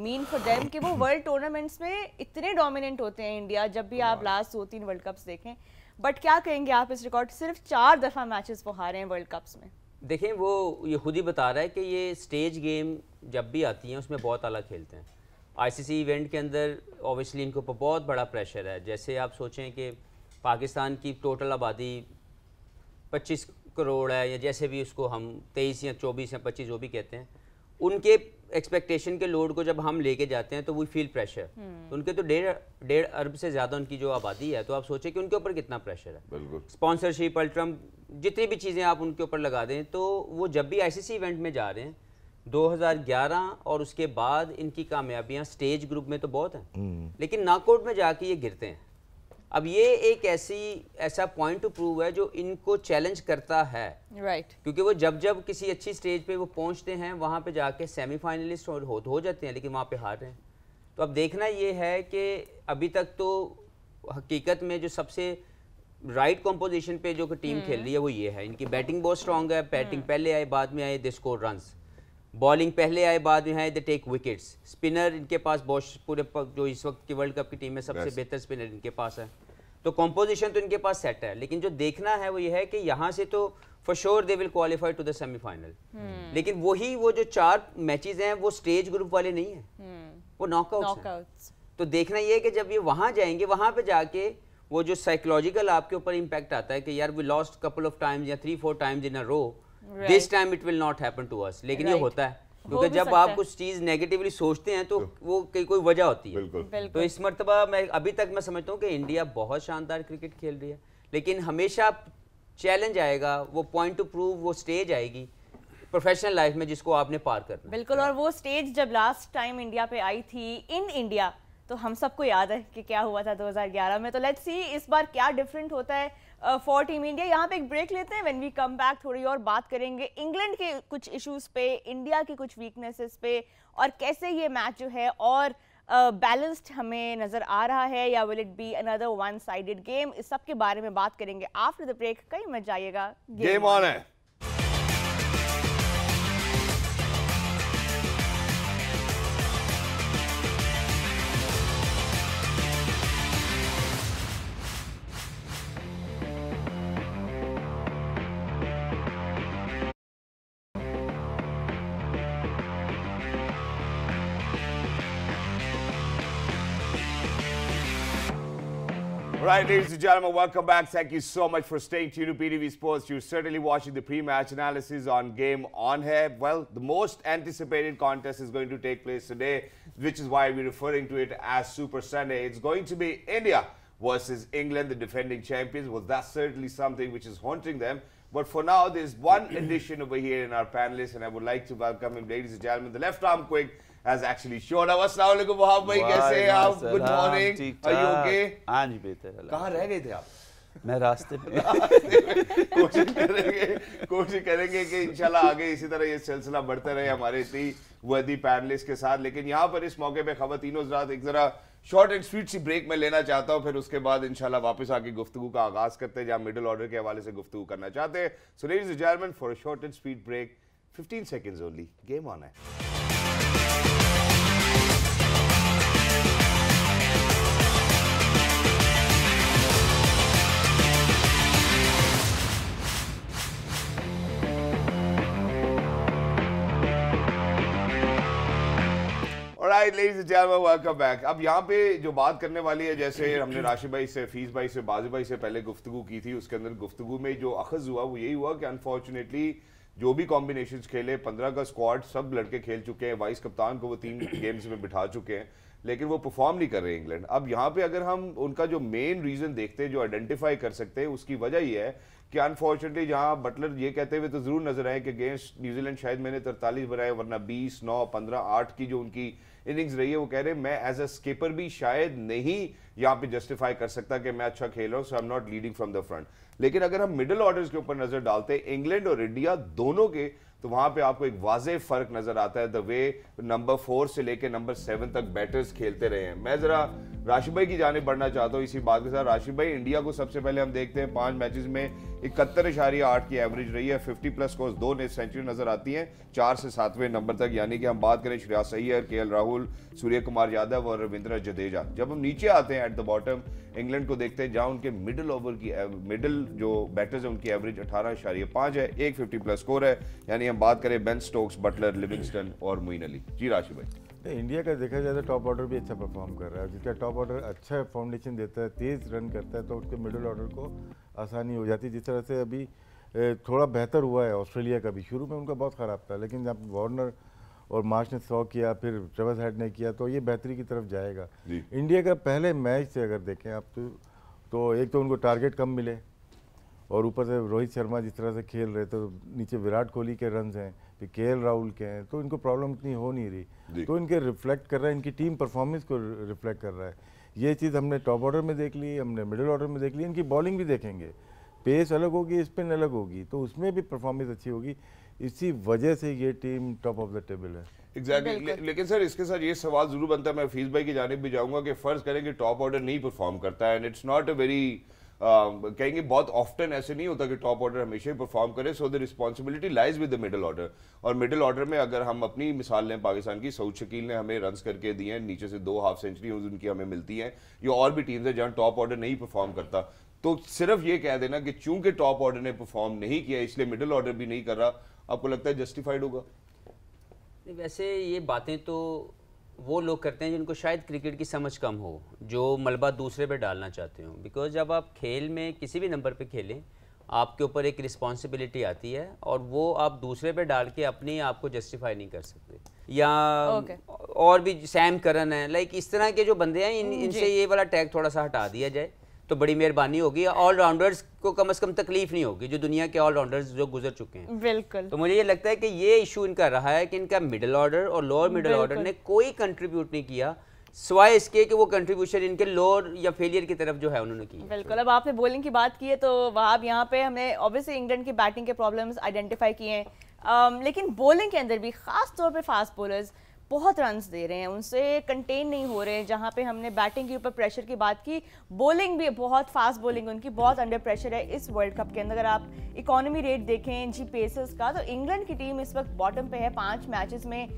mean for them कि वो वर्ल्ड टूर्नामेंट्स में इतने डोमिनेंट होते हैं इंडिया जब भी आप लास्ट दो तीन वर्ल्ड कप्स देखें बट क्या कहेंगे आप इस रिकॉर्ड सिर्फ चार दफ़ा मैचेस वो हारे हैं वर्ल्ड कप्स में देखें वो ये खुद ही बता रहा है कि ये स्टेज गेम जब भी आती हैं उसमें बहुत अलग खेलते हैं आईसीसी इवेंट के अंदर ओबियसली इनको पर बहुत बड़ा प्रेशर है जैसे आप सोचें कि पाकिस्तान की टोटल आबादी 25 करोड़ है या जैसे भी उसको हम 23 या 24 या 25 जो भी कहते हैं उनके एक्सपेक्टेशन के लोड को जब हम लेके जाते हैं तो वी फील प्रेशर तो उनके तो डेढ़ डेढ़ अरब से ज़्यादा उनकी जो आबादी है तो आप सोचें कि उनके ऊपर कितना प्रेशर है स्पॉन्सरशिप अल्ट्रम जितनी भी चीज़ें आप उनके ऊपर लगा दें तो वो जब भी आई इवेंट में जा रहे हैं 2011 और उसके बाद इनकी कामयाबियां स्टेज ग्रुप में तो बहुत हैं हम्म। लेकिन नाकआउट में जाके ये गिरते हैं अब ये एक ऐसी ऐसा पॉइंट टू प्रूव है जो इनको चैलेंज करता है राइट right. क्योंकि वो जब जब किसी अच्छी स्टेज पे वो पहुंचते हैं वहाँ पे जाके सेमीफाइनलिस्ट हो, हो जाते हैं लेकिन वहाँ पे हार रहे हैं तो अब देखना ये है कि अभी तक तो हकीकत में जो सबसे राइट कॉम्पोजिशन पे जो टीम हम्म। खेल रही है वो ये है इनकी बैटिंग बहुत स्ट्रांग है बैटिंग हम्म। पहले आए बाद में आए दिस्कोर रनस बॉलिंग पहले आए बाद में आए दे टेक विकेट्स स्पिनर इनके पास बहुत पूरे जो इस वक्त की वर्ल्ड कप की टीम में सबसे बेहतर स्पिनर इनके पास है तो कॉम्पोजिशन तो इनके पास सेट है लेकिन जो देखना है वो ये है कि यहाँ से तो for sure they will qualify to the semifinal लेकिन वही वो जो चार मैचेस हैं वो स्टेज ग्रुप वाले नहीं है hmm. हम्म। वो नॉकआउट्स तो देखना ये है कि जब ये वहाँ जाएंगे वहाँ पर जाके वो जो साइकोलॉजिकल आपके ऊपर इम्पैक्ट आता है कि यार we lost couple of times या three four times in a row this time it will not happen to us लेकिन right. ये होता है क्योंकि जब आप कुछ चीज नेगेटिवली सोचते हैं तो, वो कई कोई वजह होती है बिल्कुल। तो इस मरतबा मैं अभी तक मैं समझता हूँ कि इंडिया बहुत शानदार क्रिकेट खेल रही है लेकिन हमेशा चैलेंज आएगा वो पॉइंट टू प्रूव वो स्टेज आएगी प्रोफेशनल लाइफ में जिसको आपने पार करना बिल्कुल और वो स्टेज जब लास्ट टाइम इंडिया पे आई थी इन इंडिया तो हम सबको याद है कि क्या हुआ था 2011 में तो लेट्स सी इस बार क्या डिफरेंट होता है फॉर टीम इंडिया यहाँ पे एक ब्रेक लेते हैं व्हेन वी कम बैक थोड़ी और बात करेंगे इंग्लैंड के कुछ इश्यूज पे इंडिया के कुछ वीकनेसेस पे और कैसे ये मैच जो है और बैलेंस्ड uh, हमें नज़र आ रहा है या will it be another one sided game इस सब के बारे में बात करेंगे आफ्टर द ब्रेक कहीं मत जाइएगा गेम ऑन है Right, ladies and gentlemen, welcome back. Thank you so much for staying tuned to PTV Sports. You're certainly watching the pre-match analysis on Game On here. Well, the most anticipated contest is going to take place today, which is why we're referring to it as Super Sunday. It's going to be India versus England, the defending champions. Well, that's certainly something which is haunting them. But for now, there's one addition over here in our panelists, and I would like to welcome him, ladies and gentlemen, the left arm quick has actually shown up. Assalamu alaikum Wahab bhai kaise hain aap? Good morning. Are you okay? Aaj bhi the. Kahan reh gaye the aap? मैं रास्ते पे कोशिश करेंगे कोशिश करेंगे कि इंशाल्लाह आगे इसी तरह ये सिलसिला बढ़ता रहे हमारे इतनी वर्दी पैनलिस्ट के साथ लेकिन यहाँ पर इस मौके पे तीनों रात एक ज़रा शॉर्ट एंड स्वीट सी ब्रेक में लेना चाहता हूँ फिर उसके बाद इंशाल्लाह वापस आके गुफ्तु का आगाज़ करते हैं जहाँ मिडिल ऑर्डर के हवाले से गुफ्तु करना चाहते हैं so ladies for short and sweet break fifteen seconds only game on है right ladies and gentleman welcome back अब यहाँ पे जो बात करने वाली है जैसे हमने राशि भाई से फीस भाई से बाजी भाई से पहले गुफ्तगु की थी उसके अंदर गुफ्तगु में जो अखज हुआ वो यही हुआ कि अनफॉर्चुनेटली जो भी कॉम्बिनेशन खेले पंद्रह का स्क्वाड सब लड़के खेल चुके हैं वाइस कप्तान को वो तीन गेम्स में बिठा चुके हैं लेकिन वो परफॉर्म नहीं कर रहे इंग्लैंड अब यहाँ पे अगर हम उनका जो मेन रीजन देखते हैं जो आइडेंटिफाई कर सकते हैं उसकी वजह ये है कि अनफॉर्चुनेटली जहाँ बटलर ये कहते हुए तो जरूर नजर आए कि अगेंस्ट न्यूजीलैंड शायद मैंने तरतालीस बनाए वरना बीस नौ पंद्रह आठ की जो उनकी इनिंग्स रही है वो कह रहे हैं मैं एज अ स्कीपर भी शायद नहीं यहाँ पे जस्टिफाई कर सकता कि मैं अच्छा खेल रहा हूँ so I am not leading from the front लेकिन अगर हम मिडिल ऑर्डर्स के ऊपर नजर डालते हैं इंग्लैंड और इंडिया दोनों के तो वहां पे आपको एक वाजे फर्क नजर आता है द वे नंबर फोर से लेकर नंबर सेवन तक बैटर्स खेलते रहे हैं मैं जरा राशि भाई की जाने बढ़ना चाहता हूँ इसी बात के साथ राशि भाई इंडिया को सबसे पहले हम देखते हैं पांच मैचेस में इकहत्तर इशारी आठ की एवरेज रही है फिफ्टी प्लस को दो ने सेंचुरी नजर आती हैं चार से सातवें नंबर तक यानी कि हम बात करें श्रेयास सैयर के एल राहुल सूर्य कुमार यादव और रविंद्र जडेजा जब हम नीचे आते हैं एट द बॉटम इंग्लैंड को देखते हैं जहां उनके मिडिल ओवर की मिडिल जो बैटर्स हैं उनकी एवरेज अठारह इशारी पाँच है एक फिफ्टी प्लस स्कोर है यानी हम बात करें बेन स्टोक्स बटलर लिविंगस्टन और मोइन अली जी राशि भाई इंडिया का देखा जाए तो टॉप ऑर्डर भी अच्छा परफॉर्म कर रहा है जिसका टॉप ऑर्डर अच्छा फाउंडेशन देता है तेज़ रन करता है तो उसके मिडिल ऑर्डर को आसानी हो जाती है जिस तरह से अभी थोड़ा बेहतर हुआ है ऑस्ट्रेलिया का भी शुरू में उनका बहुत ख़राब था लेकिन जब वार्नर और मार्च ने सौ किया फिर ट्रेवस हेड ने किया तो ये बेहतरी की तरफ जाएगा इंडिया का पहले मैच से अगर देखें आप तो, तो एक तो उनको टारगेट कम मिले और ऊपर से रोहित शर्मा जिस तरह से खेल रहे थे तो नीचे विराट कोहली के रन हैं फिर के राहुल के हैं तो इनको प्रॉब्लम इतनी हो नहीं रही तो इनके रिफ्लेक्ट कर रहा है इनकी टीम परफॉर्मेंस को रिफ्लेक्ट कर रहा है ये चीज़ हमने टॉप ऑर्डर में देख ली हमने मिडिल ऑर्डर में देख ली इनकी बॉलिंग भी देखेंगे पेस अलग होगी स्पिन अलग होगी तो उसमें भी परफॉर्मेंस अच्छी होगी इसी वजह से ये team top of the table है एग्जैक्टली exactly. ले, लेकिन सर इसके साथ ये सवाल जरूर बनता है मैं फीस भाई की जानब भी जाऊंगा कि फ़र्ज़ करें कि टॉप ऑर्डर नहीं परफॉर्म करता है and it's not a very Um, कहेंगे बहुत ऑफ्टन ऐसे नहीं होता कि टॉप ऑर्डर हमेशा ही परफॉर्म करे so the responsibility lies with the middle order और मिडिल ऑर्डर में अगर हम अपनी मिसाल लें पाकिस्तान की सऊद शकील ने हमें रन करके दिए हैं नीचे से दो हाफ सेंचुरी उनकी हमें मिलती हैं या और भी टीम्स हैं जहाँ टॉप ऑर्डर नहीं परफॉर्म करता तो सिर्फ ये कह देना कि चूंकि टॉप ऑर्डर ने परफॉर्म नहीं किया इसलिए मिडिल ऑर्डर भी नहीं कर रहा आपको लगता है जस्टिफाइड होगा वैसे ये बातें तो वो लोग करते हैं जिनको शायद क्रिकेट की समझ कम हो जो मलबा दूसरे पे डालना चाहते हो बिकॉज जब आप खेल में किसी भी नंबर पे खेलें आपके ऊपर एक रिस्पॉन्सिबिलिटी आती है और वो आप दूसरे पे डाल के अपने आप को जस्टिफाई नहीं कर सकते या okay. और भी सैम करन है लाइक इस तरह के जो बंदे हैं इन इनसे ये वाला टैग थोड़ा सा हटा दिया जाए तो बड़ी मेहरबानी होगी ऑलराउंडर्स को कम से कम तकलीफ नहीं होगी जो दुनिया के ऑलराउंडर्स जो गुजर चुके हैं बिल्कुल तो मुझे ये लगता है कि ये इशू इनका रहा है कि इनका मिडिल ऑर्डर और लोअर मिडिल ऑर्डर ने कोई कंट्रीब्यूट नहीं किया सवाए इसके कि वो कंट्रीब्यूशन इनके लोअर या फेलियर की तरफ जो है उन्होंने की बिल्कुल अब आपने बोलिंग की बात की है तो वहाँ यहाँ पे हमने ऑब्वियसली इंग्लैंड की बैटिंग के प्रॉब्लम्स आइडेंटिफाई किए हैं लेकिन बॉलिंग के अंदर भी खास तौर पर फास्ट बॉलर्स बहुत रन दे रहे हैं उनसे कंटेन नहीं हो रहे हैं जहाँ पे हमने बैटिंग के ऊपर प्रेशर की बात की बॉलिंग भी बहुत फास्ट बॉलिंग उनकी बहुत अंडर प्रेशर है इस वर्ल्ड कप के अंदर अगर आप इकोनॉमी रेट देखें जी पेसर्स का तो इंग्लैंड की टीम इस वक्त बॉटम पे है पांच मैचेस में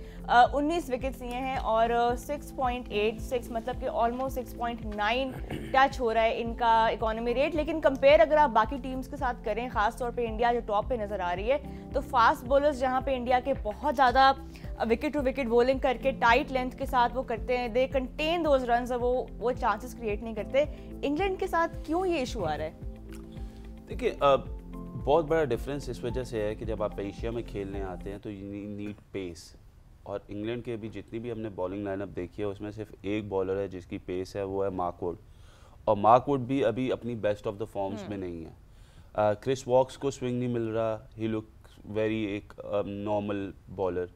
उन्नीस विकेट्स लिए हैं और सिक्स पॉइंट एट सिक्स मतलब कि almost six point nine touch हो रहा है इनका इकोनॉमी रेट लेकिन कंपेयर अगर आप बाकी टीम्स के साथ करें खासतौर पर इंडिया जो टॉप पर नज़र आ रही है तो फास्ट बॉलर्स जहाँ पर इंडिया के बहुत ज़्यादा विकेट टू विकेट बॉलिंग करके टाइट लेंथ के साथ वो करते हैं दे कंटेन दोज रन वो वो चांसेस क्रिएट नहीं करते इंग्लैंड के साथ क्यों ये इशू आ रहा है देखिए बहुत बड़ा डिफरेंस इस वजह से है कि जब आप एशिया में खेलने आते हैं तो यू नीड पेस और इंग्लैंड के अभी जितनी भी हमने बॉलिंग लाइनअप देखी है उसमें सिर्फ एक बॉलर है जिसकी पेस है वो है मार्कवुड और मार्कवुड भी अभी अपनी बेस्ट ऑफ द फॉर्म्स में हम्म। नहीं है क्रिस uh, वॉक्स को स्विंग नहीं मिल रहा ही लुक वेरी एक नॉर्मल बॉलर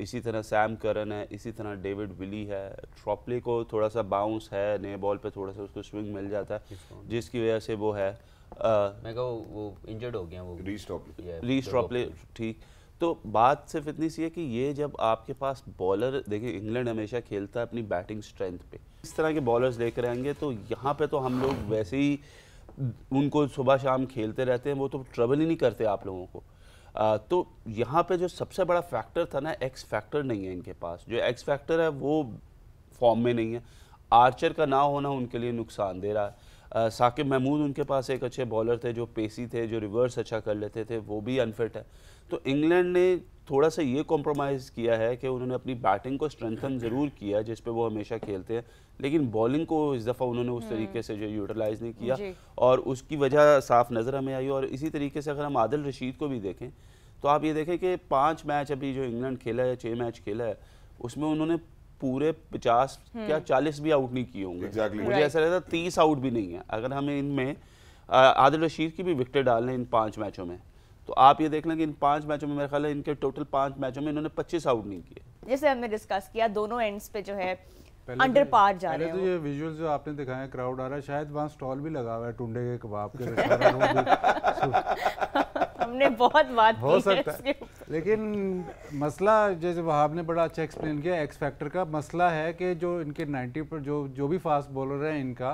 इसी तरह सैम करन है इसी तरह डेविड विली है ट्रॉपली को थोड़ा सा बाउंस है नए बॉल पे थोड़ा सा उसको स्विंग मिल जाता है जिसकी वजह से वो है आ, मैं वो इंजर्ड हो गया वो री स्ट्रॉपली ठीक तो बात सिर्फ इतनी सी है कि ये जब आपके पास बॉलर देखिए इंग्लैंड हमेशा खेलता है अपनी बैटिंग स्ट्रेंथ पे इस तरह के बॉलर्स लेकर आएंगे तो यहाँ पे तो हम लोग वैसे ही उनको सुबह शाम खेलते रहते हैं वो तो ट्रबल ही नहीं करते आप लोगों को तो यहाँ पे जो सबसे बड़ा फैक्टर था ना एक्स फैक्टर नहीं है इनके पास जो एक्स फैक्टर है वो फॉर्म में नहीं है आर्चर का ना होना उनके लिए नुकसान दे रहा है साकिब महमूद उनके पास एक अच्छे बॉलर थे जो पेसी थे जो रिवर्स अच्छा कर लेते थे वो भी अनफिट है तो इंग्लैंड ने थोड़ा सा ये कॉम्प्रोमाइज़ किया है कि उन्होंने अपनी बैटिंग को स्ट्रेंथन ज़रूर किया जिस पे वो हमेशा खेलते हैं लेकिन बॉलिंग को इस दफ़ा उन्होंने उस हम्म। तरीके से जो यूटिलाइज़ नहीं किया और उसकी वजह साफ नज़र हमें आई और इसी तरीके से अगर हम आदिल रशीद को भी देखें तो आप ये देखें कि पाँच मैच अभी जो इंग्लैंड खेला है छः मैच खेला है उसमें उन्होंने पूरे पचास हम्म। या चालीस भी आउट नहीं किए होंगे मुझे ऐसा लगता तीस आउट भी नहीं है अगर हमें इनमें आदिल रशीद की भी विकटें लें इन पाँच मैचों में तो आप ये देख लें कि इन पांच मैचों में मेरे ख्याल है इनके टोटल पांच मैचों में इन्होंने पच्चीस आउट नहीं किए जैसे हमने डिस्कस किया दोनों एंड्स पे जो है अंडर पार तो जा रहे तो हैं तो ये विजुअल्स जो आपने दिखाया क्राउड आ रहा है शायद वहाँ स्टॉल भी लगा हुआ है टुंडे के कबाब के हमने बहुत बात हो सकता है लेकिन मसला जैसे वहाब ने बड़ा अच्छा एक्सप्लेन किया एक्स फैक्टर का मसला है कि जो इनके 90 पर जो जो भी फास्ट बॉलर हैं इनका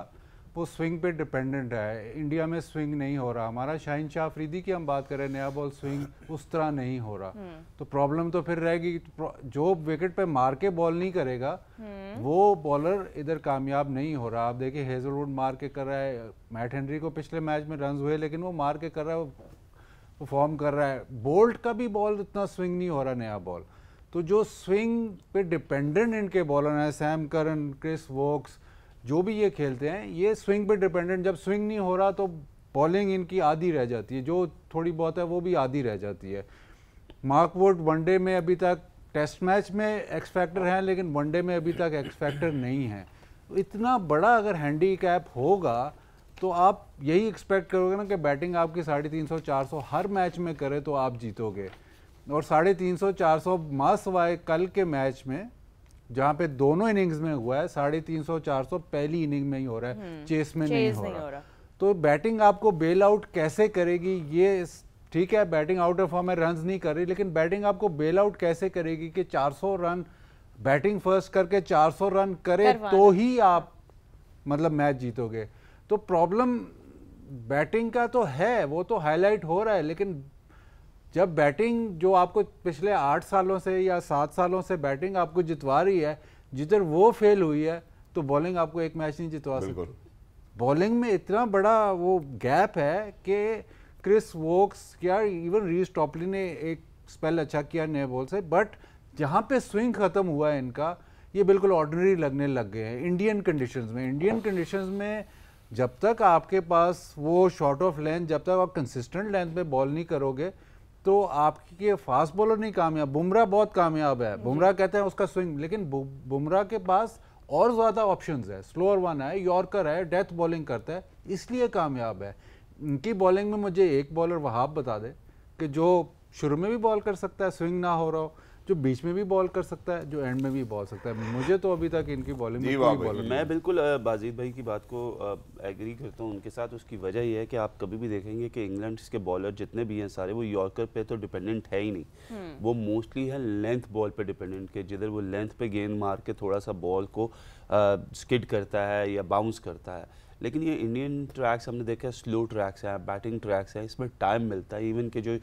वो स्विंग पे डिपेंडेंट है इंडिया में स्विंग नहीं हो रहा हमारा शाहिन शाह अफरीदी की हम बात करें नया बॉल स्विंग उस तरह नहीं हो रहा हम्म। तो प्रॉब्लम तो फिर रहेगी जो विकेट पे मार के बॉल नहीं करेगा हम्म। वो बॉलर इधर कामयाब नहीं हो रहा आप देखिए हेजलवुड मार के कर रहा है मैट हेनरी को पिछले मैच में रन हुए लेकिन वो मार के कर रहा है परफॉर्म कर रहा है बोल्ट का भी बॉल इतना स्विंग नहीं हो रहा नया बॉल तो जो स्विंग पे डिपेंडेंट इनके बॉलर हैं सैम करन क्रिस वोक्स जो भी ये खेलते हैं ये स्विंग पे डिपेंडेंट जब स्विंग नहीं हो रहा तो बॉलिंग इनकी आधी रह जाती है जो थोड़ी बहुत है वो भी आधी रह जाती है मार्कवुड वनडे में अभी तक टेस्ट मैच में एक्सपेक्टर हैं लेकिन वनडे में अभी तक एक्सपैक्टर नहीं है इतना बड़ा अगर हैंडी कैप होगा तो आप यही एक्सपेक्ट करोगे ना कि बैटिंग आपकी साढ़े तीन सौ चार सौ हर मैच में करे तो आप जीतोगे और साढ़े तीन सौ चार सौ मासवाए कल के मैच में जहाँ पे दोनों इनिंग्स में हुआ है साढ़े तीन सौ चार सौ पहली इनिंग में ही हो रहा है चेस हम्म, में चेस नहीं, हो, नहीं रहा। हो रहा तो बैटिंग आपको बेल आउट कैसे करेगी ये ठीक है बैटिंग आउट ऑफ फॉर्म है रन नहीं कर रही लेकिन बैटिंग आपको बेल आउट कैसे करेगी कि 400 रन बैटिंग फर्स्ट करके 400 रन करे तो ही आप मतलब मैच जीतोगे तो प्रॉब्लम बैटिंग का तो है वो तो हाईलाइट हो रहा है लेकिन जब बैटिंग जो आपको पिछले आठ सालों से या सात सालों से बैटिंग आपको जितवा रही है जिधर वो फेल हुई है तो बॉलिंग आपको एक मैच नहीं जितवा सकती बॉलिंग में इतना बड़ा वो गैप है कि क्रिस वोक्स या इवन रीस टॉपली ने एक स्पेल अच्छा किया नए बॉल से बट जहाँ पे स्विंग ख़त्म हुआ है इनका ये बिल्कुल ऑर्डनरी लगने लग गए हैं इंडियन कंडीशंस में इंडियन कंडीशंस में जब तक आपके पास वो शॉर्ट ऑफ लेंथ जब तक आप कंसिस्टेंट लेंथ में बॉल नहीं करोगे तो आपके फास्ट बॉलर नहीं कामयाब बुमराह बहुत कामयाब है बुमराह कहते हैं उसका स्विंग लेकिन बुमराह के पास और ज़्यादा ऑप्शंस है स्लोअर वन है यॉर्कर है डेथ बॉलिंग करता है इसलिए कामयाब है इनकी बॉलिंग में मुझे एक बॉलर वहाब बता दे कि जो शुरू में भी बॉल कर सकता है स्विंग ना हो रहा हो जो बीच में भी बॉल कर सकता है जो एंड में भी बॉल सकता है मुझे तो अभी तक इनकी बॉलिंग में कोई बॉलर मैं बिल्कुल बाजीद भाई की बात को एग्री करता हूँ उनके साथ उसकी वजह यह है कि आप कभी भी देखेंगे कि इंग्लैंड के बॉलर जितने भी हैं सारे वो यॉर्कर पे तो डिपेंडेंट है ही नहीं हम्म। वो मोस्टली है लेंथ बॉल पर डिपेंडेंट के जिधर वो लेंथ पे गेंद मार के थोड़ा सा बॉल को स्किड करता है या बाउंस करता है लेकिन ये इंडियन ट्रैक्स हमने देखा है स्लो ट्रैक्स हैं बैटिंग ट्रैक्स हैं इसमें टाइम मिलता है इवन के जो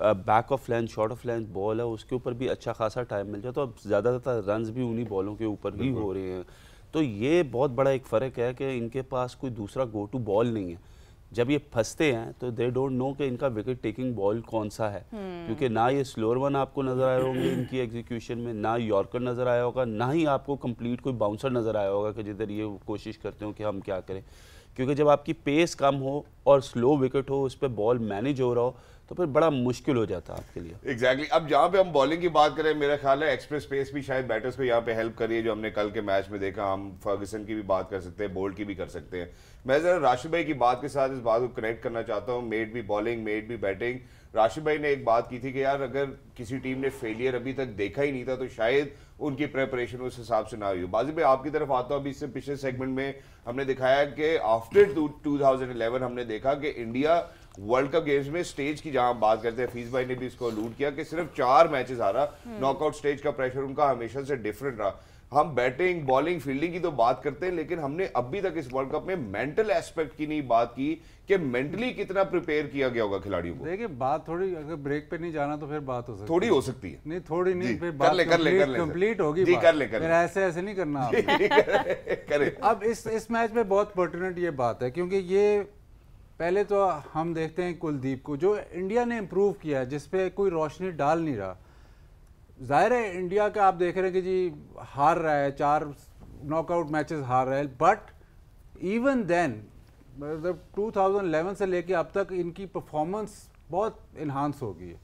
back of length short of length ball है उसके ऊपर भी अच्छा खासा टाइम मिल जाए तो अब ज़्यादातर रन भी उन्हीं बॉलों के ऊपर ही हो रहे हैं तो ये बहुत बड़ा एक फ़र्क है कि इनके पास कोई दूसरा गो टू बॉल नहीं है जब ये फंसते हैं तो दे डोंट नो कि इनका विकेट टेकिंग बॉल कौन सा है हम्म। क्योंकि ना ये स्लोअर वन आपको नज़र आए होंगे इनकी एग्जीक्यूशन में ना यॉर्कर नज़र आया होगा ना ही आपको कंप्लीट कोई बाउंसर नज़र आया होगा कि जिधर ये कोशिश करते हो कि हम क्या करें क्योंकि जब आपकी पेस कम हो और स्लो विकेट हो उस पर बॉल मैनेज हो रहा हो तो फिर बड़ा मुश्किल हो जाता आपके लिए एग्जैक्टली exactly. अब जहाँ पे हम बॉलिंग की बात करें मेरा ख्याल है एक्सप्रेस पेस भी शायद बैटर्स को यहाँ पे हेल्प करिए जो हमने कल के मैच में देखा हम फर्गसन की भी बात कर सकते हैं बोल्ड की भी कर सकते हैं मैं ज़रा राशिद भाई की बात के साथ इस बात को कनेक्ट करना चाहता हूँ मेड भी बॉलिंग मेड भी बैटिंग राशिद भाई ने एक बात की थी कि यार अगर किसी टीम ने फेलियर अभी तक देखा ही नहीं था तो शायद उनकी प्रेपरेशन उस हिसाब से ना हुई बाजी भाई आपकी तरफ आता हूँ अभी इससे पिछले सेगमेंट में हमने दिखाया कि आफ्टर टू हमने देखा कि इंडिया वर्ल्ड कप गेम्स में स्टेज की जहां बात करते हैं फीस भाई ने भी इसको लूट किया कि सिर्फ चार मैचेस आ रहा नॉकआउट हम्म। स्टेज का प्रेशर उनका हमेशा से डिफरेंट रहा हम बैटिंग बॉलिंग फील्डिंग की तो बात करते हैं लेकिन हमने अभी तक इस वर्ल्ड कप में मेंटल एस्पेक्ट की नहीं बात की कि मेंटली कितना प्रिपेयर किया गया होगा खिलाड़ियों को देखिए बात थोड़ी अगर ब्रेक पे नहीं जाना तो फिर बात हो सकती थोड़ी हो सकती है नहीं थोड़ी नहीं फिर बात कर ले, कंप्लीट होगी जी कर ले कर फिर ऐसे ऐसे नहीं करना आप अब इस इस मैच में बहुत पर्टिनेंट ये बात है क्योंकि ये पहले तो हम देखते हैं कुलदीप को जो इंडिया ने इम्प्रूव किया है जिस पर कोई रोशनी डाल नहीं रहा ज़ाहिर है इंडिया का आप देख रहे हैं कि जी हार रहा है चार नॉकआउट मैचेस हार रहा है बट इवन देन मतलब 2011 से लेके अब तक इनकी परफॉर्मेंस बहुत इन्हांस हो गई है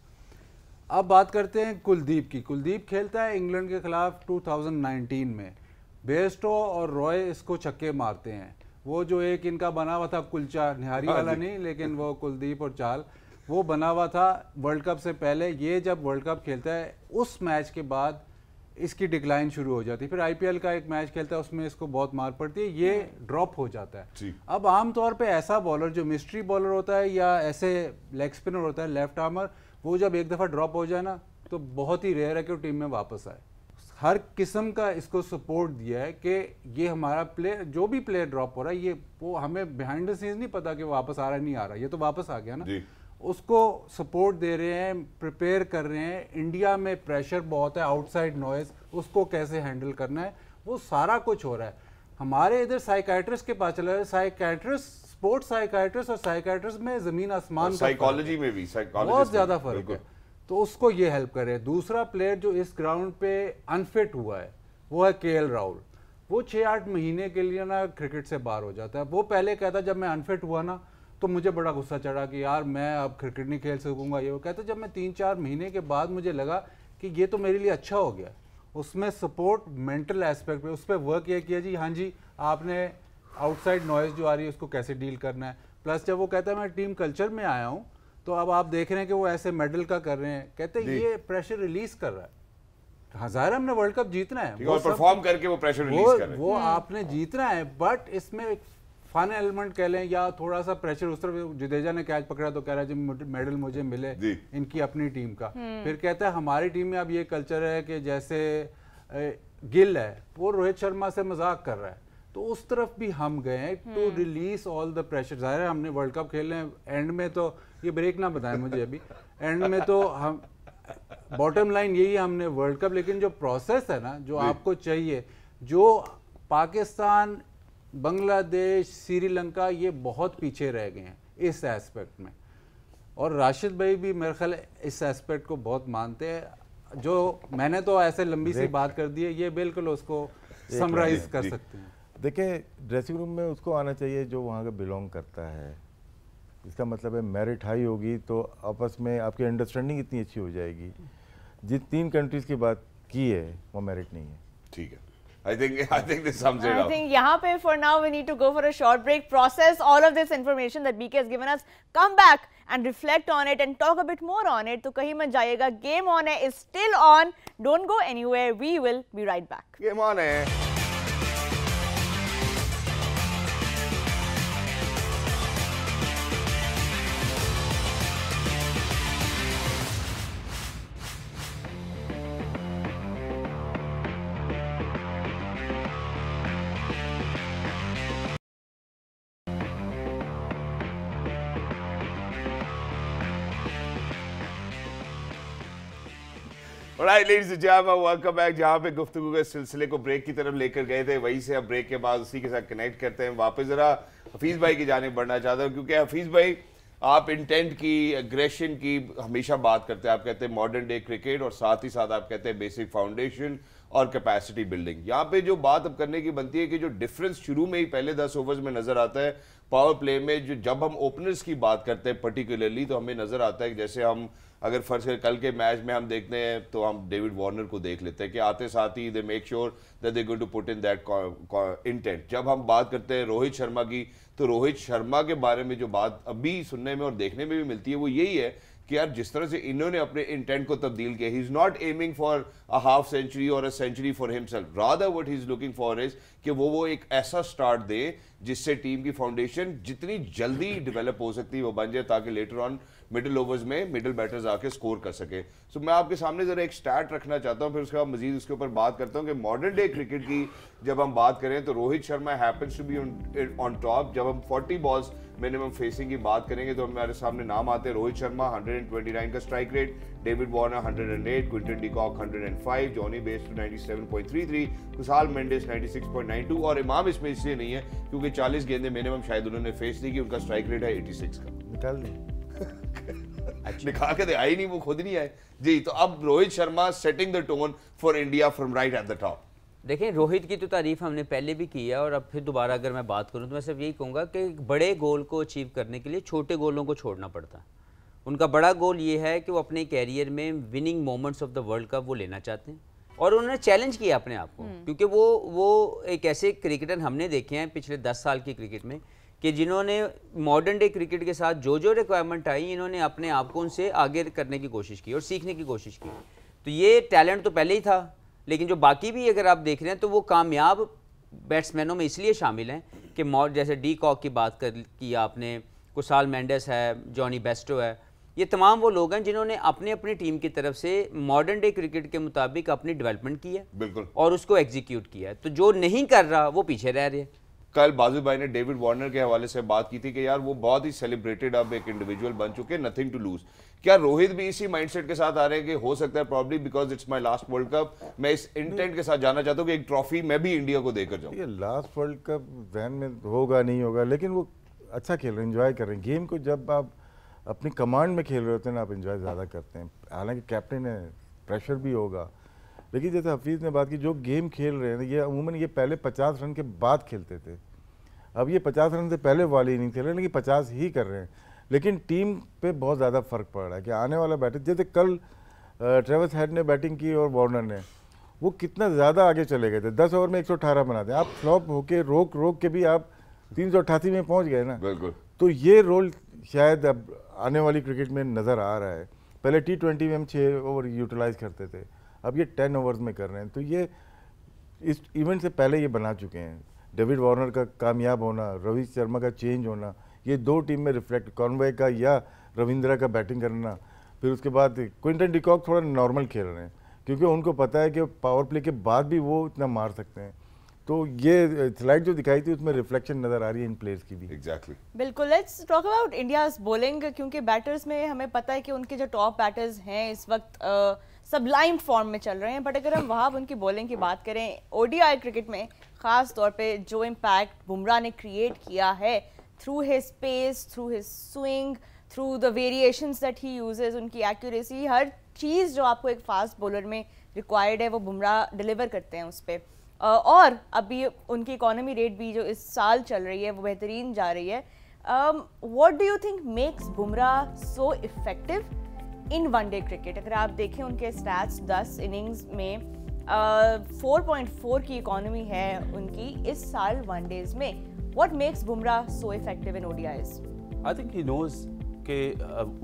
अब बात करते हैं कुलदीप की कुलदीप खेलता है इंग्लैंड के खिलाफ 2019 में बेस्टो और रॉय इसको छक्के मारते हैं वो जो एक इनका बना हुआ था कुलचा निहारी हाँ वाला नहीं लेकिन वो कुलदीप और चाल वो बना हुआ था वर्ल्ड कप से पहले ये जब वर्ल्ड कप खेलता है उस मैच के बाद इसकी डिक्लाइन शुरू हो जाती है फिर आईपीएल का एक मैच खेलता है उसमें इसको बहुत मार पड़ती है ये हाँ। ड्रॉप हो जाता है अब आमतौर पे ऐसा बॉलर जो मिस्ट्री बॉलर होता है या ऐसे लेग स्पिनर होता है लेफ्ट आर्मर वो जब एक दफ़ा ड्रॉप हो जाए ना तो बहुत ही रेयर है कि वो टीम में वापस आए हर किस्म का इसको सपोर्ट दिया है कि ये हमारा प्लेयर जो भी प्लेयर ड्रॉप हो रहा है ये वो हमें बिहाइंड सीन नहीं पता कि वापस आ रहा नहीं आ रहा ये तो वापस आ गया ना उसको सपोर्ट दे रहे हैं प्रिपेयर कर रहे हैं इंडिया में प्रेशर बहुत है आउटसाइड नॉइज उसको कैसे हैंडल करना है वो सारा कुछ हो रहा है हमारे इधर साइकाट्रिस्ट के पास चला है साइकाट्रिस्ट स्पोर्ट्स साइकाट्रिस्ट और साइकाट्रिस्ट में जमीन आसमान साइकोलॉजी में भी बहुत ज़्यादा फर्क है तो उसको ये हेल्प करे दूसरा प्लेयर जो इस ग्राउंड पे अनफिट हुआ है वो है के राहुल वो छः आठ महीने के लिए ना क्रिकेट से बाहर हो जाता है वो पहले कहता जब मैं अनफिट हुआ ना तो मुझे बड़ा गुस्सा चढ़ा कि यार मैं अब क्रिकेट नहीं खेल सकूंगा ये वो कहता जब मैं तीन चार महीने के बाद मुझे लगा कि ये तो मेरे लिए अच्छा हो गया उसमें सपोर्ट मेंटल एस्पेक्ट पे उस पर वर्क ये किया जी हाँ जी आपने आउटसाइड नॉइज़ जो आ रही है उसको कैसे डील करना है प्लस जब वो कहता है मैं टीम कल्चर में आया हूँ तो अब आप देख रहे हैं कि वो ऐसे मेडल का कर रहे हैं कहते हैं ये प्रेशर रिलीज कर रहा है हजार हमने वर्ल्ड कप जीतना है वो परफॉर्म करके वो प्रेशर रिलीज वो, कर रहे हैं वो हम्म। आपने जीतना है बट इसमें फन एलिमेंट कह लें या थोड़ा सा प्रेशर उस तरफ जुदेजा ने कैच पकड़ा तो कह रहा है जी मेडल मुझे मिले इनकी अपनी टीम का हम्म। फिर कहता है हमारी टीम में अब ये कल्चर है कि जैसे गिल है वो रोहित शर्मा से मजाक कर रहा है तो उस तरफ भी हम गए to release all the pressure जाहिर है हमने वर्ल्ड कप खेले एंड में तो ये ब्रेक ना बताएं मुझे अभी एंड में तो हम बॉटम लाइन यही हमने वर्ल्ड कप लेकिन जो प्रोसेस है ना जो आपको चाहिए जो पाकिस्तान बांग्लादेश श्रीलंका ये बहुत पीछे रह गए हैं इस एस्पेक्ट में और राशिद भाई भी मेरे ख्याल इस एस्पेक्ट को बहुत मानते हैं जो मैंने तो ऐसे लंबी सी बात कर दी है ये बिल्कुल उसको समराइज कर सकते हैं देखिए ड्रेसिंग रूम में उसको आना चाहिए जो वहाँ का बिलोंग करता है इसका मतलब है मेरिट हाई होगी तो आपस में आपकी अंडरस्टैंडिंग इतनी अच्छी हो जाएगी जिन तीन कंट्रीज की बात की है वो मेरिट नहीं है ठीक है I think I think this sums it up. I think yahan pe for now we need to go for a short break. Process all of this information that BK has given us. Come back and reflect on it and talk a bit more on it. तो कहीं मत जाइएगा. Game on है is still on. Don't go anywhere. We will be right back. Game on है. जहाँ पे गुफ्तु के सिलसिले को ब्रेक की तरफ लेकर गए थे वहीं से अब ब्रेक के बाद उसी के साथ कनेक्ट करते हैं वापस ज़रा हफीज़ भाई की जाने बढ़ना चाहता हूँ क्योंकि हफीज़ भाई आप इंटेंट की एग्रेशन की हमेशा बात करते हैं आप कहते हैं मॉडर्न डे क्रिकेट और साथ ही साथ आप कहते हैं बेसिक फाउंडेशन और कैपेसिटी बिल्डिंग यहाँ पे जो बात अब करने की बनती है कि जो डिफरेंस शुरू में ही पहले दस ओवर्स में नज़र आता है पावर प्ले में जो जब हम ओपनर्स की बात करते हैं पर्टिकुलरली तो हमें नज़र आता है कि जैसे हम अगर फर्ज कर कल के मैच में हम देखते हैं तो हम डेविड वार्नर को देख लेते हैं कि आते साथ ही they make sure that they going to put in that intent जब हम बात करते हैं रोहित शर्मा की तो रोहित शर्मा के बारे में जो बात अभी सुनने में और देखने में भी मिलती है वो यही है कि यार जिस तरह से इन्होंने अपने इंटेंट को तब्दील किया he is not aiming for a half century और a century for himself rather what he is looking for is कि वो वो एक ऐसा स्टार्ट दे जिससे टीम की फाउंडेशन जितनी जल्दी डेवलप हो सकती है वो बन जाए ताकि लेटर ऑन मिडिल ओवर्स में मिडिल बैटर्स आके स्कोर कर सके सो so, मैं आपके सामने ज़रा एक स्टैट रखना चाहता हूँ फिर उसके बाद मजीद उसके ऊपर बात करता हूँ कि मॉडर्न डे क्रिकेट की जब हम बात करें तो Rohit Sharma happens to be on top जब हम 40 बॉल्स मिनिमम फेसिंग की बात करेंगे तो हमारे सामने नाम आते हैं रोहित शर्मा 129 का strike rate David Warner 108 Quinton de Kock five Jonny Bairstow seven point three three ninety six point nine two और इमाम इसमें इसलिए नहीं है क्योंकि चालीस गेंदे मिनिमम शायद उन्होंने फेस दी कि उनका स्ट्राइक रेट है एटी सिक्स का निकाल निकाल के आए नहीं वो खुद नहीं आए जी तो अब Rohit Sharma setting the tone for India from right at the top देखें रोहित की तो तारीफ हमने पहले भी की है और अब फिर दोबारा अगर मैं बात करूं तो मैं सिर्फ यही कहूंगा कि बड़े गोल को अचीव करने के लिए छोटे गोलों को छोड़ना पड़ता है उनका बड़ा गोल ये है कि वो अपने कैरियर में winning moments of the world cup वो लेना चाहते हैं और उन्होंने चैलेंज किया अपने आप को हम्म। क्योंकि वो वो एक ऐसे क्रिकेटर हमने देखे हैं पिछले दस साल की क्रिकेट में कि जिन्होंने मॉडर्न डे क्रिकेट के साथ जो जो रिक्वायरमेंट आई इन्होंने अपने आप को उनसे आगे करने की कोशिश की और सीखने की कोशिश की तो ये टैलेंट तो पहले ही था लेकिन जो बाकी भी अगर आप देख रहे हैं तो वो कामयाब बैट्समैनों में इसलिए शामिल हैं कि मॉड जैसे डी कॉक की बात कर की आपने कुसाल मैंडस है जॉनी बेस्टो है ये तमाम वो लोग हैं जिन्होंने अपने अपनी टीम की तरफ से मॉडर्न डे क्रिकेट के मुताबिक अपनी डेवलपमेंट की है बिल्कुल और उसको एग्जीक्यूट किया है तो जो नहीं कर रहा वो पीछे रह रहे हैं कल बाजू भाई ने डेविड वार्नर के हवाले से बात की थी कि यार वो बहुत ही सेलिब्रेटेड अब एक इंडिविजुअल बन चुके हैं नथिंग टू लूज क्या रोहित भी इसी माइंडसेट के साथ आ रहे हैं कि हो सकता है probably because it's my last world cup मैं इस इंटेंट के साथ जाना चाहता हूँ कि एक ट्रॉफी मैं भी इंडिया को देकर जाऊँ ये लास्ट वर्ल्ड कप जहन में होगा नहीं होगा लेकिन वो अच्छा खेल रहे हैं इन्जॉय कर रहे हैं गेम को जब आप अपनी कमांड में खेल रहे होते हैं ना आप इंजॉय ज़्यादा करते हैं हालांकि कैप्टन है प्रेशर भी होगा लेकिन जैसे हफीज़ ने बात की जो गेम खेल रहे हैं ये अमूमन ये पहले पचास रन के बाद खेलते थे अब ये पचास रन से पहले वाली इनिंग खेल रहे हैं लेकिन पचास ही कर रहे हैं लेकिन टीम पे बहुत ज़्यादा फर्क पड़ रहा है कि आने वाला बैटर जैसे कल ट्रेवस हेड ने बैटिंग की और बॉर्नर ने वो कितना ज़्यादा आगे चले गए थे दस ओवर में एक बनाते हैं आप फ्लॉप होके रोक रोक के भी आप तीन में पहुँच गए ना बिल्कुल तो ये रोल शायद अब आने वाली क्रिकेट में नज़र आ रहा है पहले टी ट्वेंटी में हम छः ओवर यूटिलाइज करते थे अब ये टेन ओवर्स में कर रहे हैं तो ये इस इवेंट से पहले ये बना चुके हैं डेविड वार्नर का कामयाब होना रोहित शर्मा का चेंज होना ये दो टीम में रिफ्लेक्ट कॉनवे का या रविंद्रा का बैटिंग करना फिर उसके बाद क्विंटन डिकॉक थोड़ा नॉर्मल खेल रहे हैं क्योंकि उनको पता है कि पावर प्ले के बाद भी वो इतना मार सकते हैं तो ये स्लाइड जो दिखाई थी उसमें रिफ्लेक्शन नजर आ रही है इन प्लेयर्स की भी एग्जैक्टली exactly. बिल्कुल let's talk about India's bowling क्योंकि बैटर्स में हमें पता है कि उनके जो टॉप बैटर्स हैं इस वक्त सब लाइम फॉर्म में चल रहे हैं बट अगर हम वहाँ उनकी बॉलिंग की बात करें ओडीआई क्रिकेट में ख़ास तौर पे जो इम्पैक्ट बुमराह ने क्रिएट किया है through his pace through his swing through the variations that he uses उनकी एक्यूरेसी हर चीज़ जो आपको एक फास्ट बॉलर में रिक्वायर्ड है वो बुमराह डिलीवर करते हैं उस पर और अभी उनकी इकोनॉमी रेट भी जो इस साल चल रही है वो बेहतरीन जा रही है what do you think makes Bumrah so effective in one day cricket अगर आप देखें उनके स्टैट्स दस इनिंग्स में 4.4 की इकोनॉमी है उनकी इस साल वन डेज में what makes Bumrah so effective in ODIs I think he knows के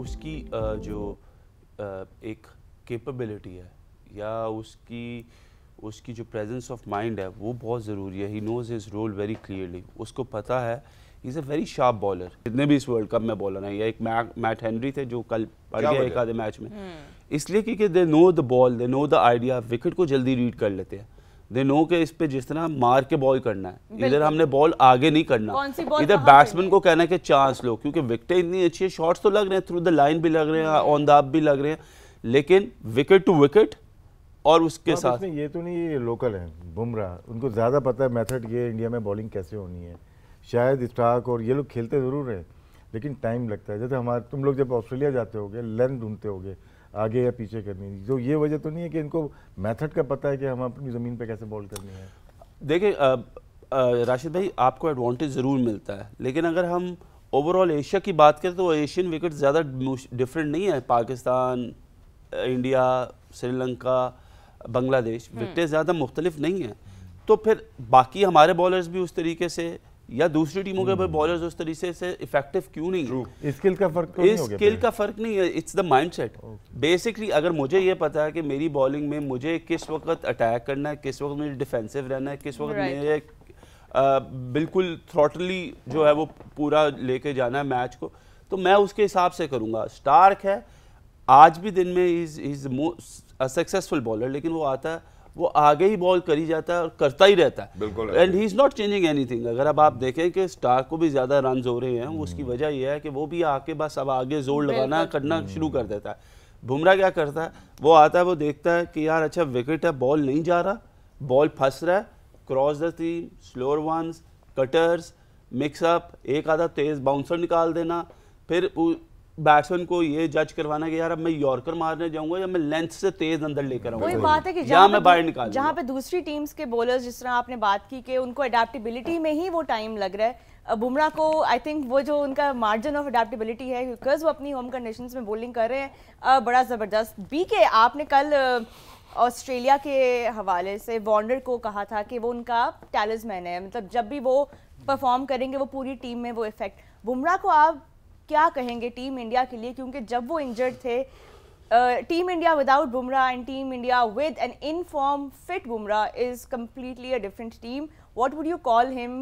उसकी uh, जो uh, एक कैपेबिलिटी है या उसकी उसकी जो प्रेजेंस ऑफ माइंड है वो बहुत ज़रूरी है he knows his role very clearly उसको पता है is a very sharp bowler जितने भी इस वर्ल्ड कप में बॉलर हैं या एक मैट हेनरी थे जो कल पड़ गया एक आधे मैच में हम्म। इसलिए क्योंकि they know the ball they know the idea wicket को जल्दी रीड कर लेते हैं दे नो के इस पे जिस तरह मार के बॉल करना है इधर हमने बॉल आगे नहीं करना इधर बैट्समैन को कहना है कि चांस लो क्योंकि विकटें इतनी अच्छी है शॉट्स तो लग रहे हैं थ्रू द लाइन भी लग रहे हैं ऑन द अप भी लग रहे हैं लेकिन विकेट टू विकेट और उसके हाँ, साथ ये तो नहीं ये लोकल हैं बुमराह उनको ज़्यादा पता है मेथड ये इंडिया में बॉलिंग कैसे होनी है शायद स्टाक और ये लोग खेलते ज़रूर हैं लेकिन टाइम लगता है जैसे हमारे तुम लोग जब ऑस्ट्रेलिया जाते होगे लेंथ ढूंढते होगे आगे या पीछे करनी थी तो ये वजह तो नहीं है कि इनको मेथड का पता है कि हम अपनी ज़मीन पे कैसे बॉल करनी है देखिए राशिद भाई आपको एडवांटेज ज़रूर मिलता है लेकिन अगर हम ओवरऑल एशिया की बात करें तो एशियन विकेट ज़्यादा डिफरेंट नहीं है पाकिस्तान इंडिया श्रीलंका बांग्लादेश विकटें ज़्यादा मुख्तलिफ नहीं हैं तो फिर बाकी हमारे बॉलर्स भी उस तरीके से या दूसरी टीमों के बॉलर्स हम्म। उस तरीके से इफेक्टिव क्यों नहीं है स्किल का फर्क तो स्किल का फर्क नहीं है it's the mind set basically अगर मुझे ये पता है कि मेरी बॉलिंग में मुझे किस वक्त अटैक करना है किस वक्त मुझे डिफेंसिव रहना है किस वक्त right. मेरे आ, बिल्कुल थ्रॉटली जो है वो पूरा लेके जाना है मैच को तो मैं उसके हिसाब से करूँगा स्टार्क है आज भी दिन में इज इज सक्सेसफुल बॉलर लेकिन वो आता है वो आगे ही बॉल करी जाता है और करता ही रहता है बिल्कुल and he is not changing anything अगर अब आप देखें कि स्टार को भी ज़्यादा रन हो रहे हैं उसकी hmm. वजह यह है कि वो भी आके बस अब आगे जोर लगाना करना hmm. शुरू कर देता है बुमरा क्या करता है वो आता है वो देखता है कि यार अच्छा विकेट है बॉल नहीं जा रहा बॉल फंस रहा है cross the seam slower ones cutters mix up एक आधा तेज़ बाउंसर निकाल देना फिर बैट्समैन को ये जज करवाना कि यार अब मैं यॉर्कर मारने जाऊंगा या मैं लेंथ से तेज अंदर लेकर आऊंगा बात है कि जहां मैं बाहर निकाल जहां पे दूसरी टीम्स के बॉलर्स जिस तरह आपने बात की कि उनको अडेप्टेबिलिटी में ही वो टाइम लग रहा है बुमराह को आई थिंक वो जो उनका मार्जिन ऑफ अडेप्टेबिलिटी है बिकॉज वो अपनी होम कंडीशंस में बोलिंग कर रहे हैं बड़ा ज़बरदस्त बी के आपने कल ऑस्ट्रेलिया के हवाले से वॉन्डर को कहा था कि वो उनका टैलिसमैन है मतलब जब भी वो परफॉर्म करेंगे वो पूरी टीम में वो इफेक्ट बुमराह को आप क्या कहेंगे टीम इंडिया के लिए क्योंकि जब वो इंजर्ड थे team India without Bumrah and team India with an in form fit Bumrah is completely a different team what would you call him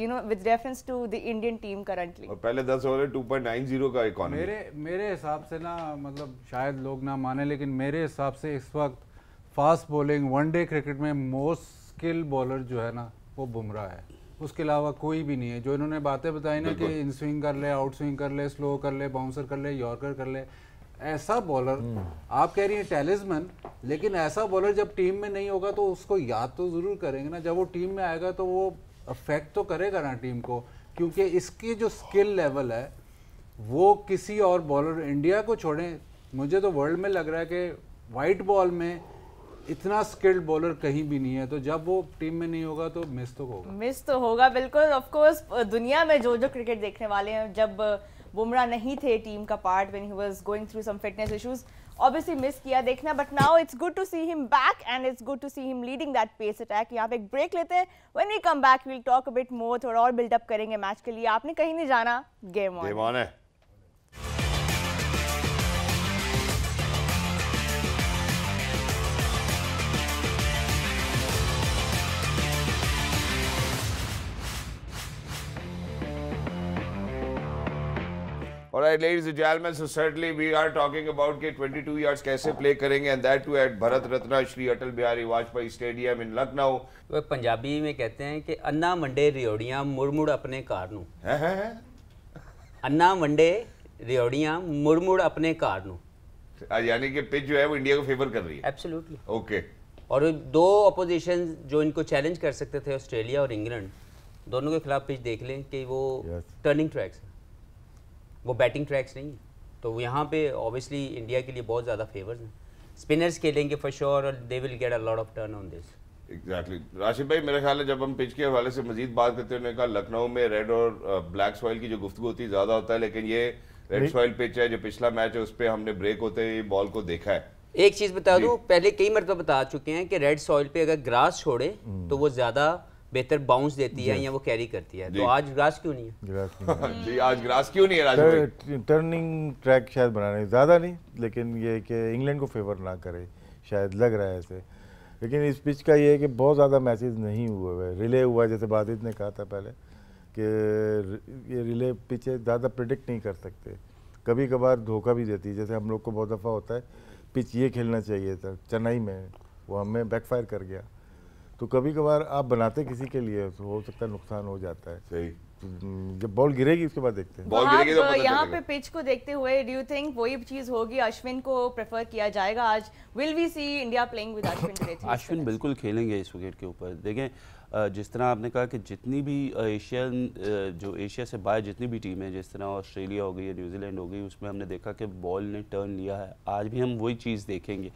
you know with reference to the Indian team currently पहले दस over zero का एक मेरे मेरे हिसाब से ना मतलब शायद लोग ना माने लेकिन मेरे हिसाब से इस वक्त फास्ट बॉलिंग वनडे क्रिकेट में मोस्ट स्किल बॉलर जो है ना वो बुमराह है उसके अलावा कोई भी नहीं है जो इन्होंने बातें बताई ना कि इन स्विंग कर ले आउट स्विंग कर ले स्लो कर ले बाउंसर कर ले यॉर्कर कर ले ऐसा बॉलर हम्म। आप कह रही हैं टेलिजमन लेकिन ऐसा बॉलर जब टीम में नहीं होगा तो उसको याद तो ज़रूर करेंगे ना जब वो टीम में आएगा तो वो अफेक्ट तो करेगा ना टीम को क्योंकि इसकी जो स्किल लेवल है वो किसी और बॉलर इंडिया को छोड़ें मुझे तो वर्ल्ड में लग रहा है कि वाइट बॉल में इतना स्किल्ड बॉलर कहीं भी नहीं है तो जब वो टीम में नहीं होगा तो मिस तो होगा मिस तो होगा बिल्कुल ऑफ कोर्स दुनिया में जो जो क्रिकेट देखने वाले हैं जब बुमराह नहीं थे टीम का part when he was going through some fitness issues obviously miss किया देखना but now it's good to see him back and it's good to see him leading that pace attack यहाँ पे एक ब्रेक लेते हैं when we come back we will talk a bit more थोड़ा और buildup करेंगे मैच के लिए आपने कहीं नहीं जाना गेम ऑन गेम ऑन है All right, ladies and gentlemen, so certainly we are talking about के 22 yards कैसे play करेंगे and that too at Bharat Ratna Shri Atal Bihari Vajpayee stadium in Lucknow वो पंजाबी में कहते हैं कि अन्ना मंडे रियोड़ियां मुड़मुड़ अपने कार ਨੂੰ अन्ना मंडे रियोड़ियां मुड़मुड़ अपने कार ਨੂੰ यानी कि पिच जो है वो इंडिया को फेवर कर रही है एब्सोल्युटली ओके okay. और दो अपोजिशन जो इनको चैलेंज कर सकते थे ऑस्ट्रेलिया और इंग्लैंड दोनों के खिलाफ पिच देख लें कि वो टर्निंग yes. ट्रैक्स है वो बैटिंग ट्रैक्स नहीं है तो यहाँ पे ऑब्वियसली इंडिया के लिए बहुत ज़्यादा फेवर्स हैं स्पिनर्स खेलेंगे फॉर श्योर और they will get a lot of turn on this exactly exactly. Rashid भाई मेरा ख्याल है जब हम पिच के हवाले से मजीद बात करते हैं उन्होंने कहा लखनऊ में रेड और ब्लैक सॉइल की जो गुफ्तु होती है ज़्यादा होता है लेकिन ये रेड सॉइल पिच है जो पिछला मैच है उस पर हमने ब्रेक होते ही बॉल को देखा है एक चीज़ बता दूँ पहले कई मरतबा बता चुके हैं कि रेड सॉइल पे अगर ग्रास छोड़े हम्म। तो वो ज़्यादा बेहतर बाउंस देती है या वो कैरी करती है तो आज ग्रास क्यों नहीं है जी आज ग्रास क्यों नहीं है टर्निंग ट्रैक शायद बनाने ज़्यादा नहीं लेकिन ये कि इंग्लैंड को फेवर ना करे शायद लग रहा है ऐसे लेकिन इस पिच का ये है कि बहुत ज़्यादा मैचेस नहीं हुए हुए रिले हुआ जैसे बादित ने कहा था पहले कि ये रिले पिच ज़्यादा प्रिडिक्ट नहीं कर सकते कभी कभार धोखा भी देती है जैसे हम लोग को बहुत दफ़ा होता है पिच ये खेलना चाहिए था चेन्नई में वो हमें बैकफायर कर गया तो कभी कभार आप बनाते किसी के लिए तो हो सकता है नुकसान हो जाता है सही तो जब बॉल गिरेगी उसके बाद देखते हैं बॉल गिरेगी तो, हाँ, तो यहाँ पे पिच को देखते हुए डू यू थिंक वही चीज होगी अश्विन को प्रेफर किया जाएगा आज will we see India playing with Ashwin Ashwin बिल्कुल खेलेंगे इस विकेट के ऊपर देखें जिस तरह आपने कहा कि जितनी भी एशियन जो एशिया से बाहर जितनी भी टीम है जिस तरह ऑस्ट्रेलिया हो गई या न्यूजीलैंड हो गई उसमें हमने देखा कि बॉल ने टर्न लिया है आज भी हम वही चीज़ देखेंगे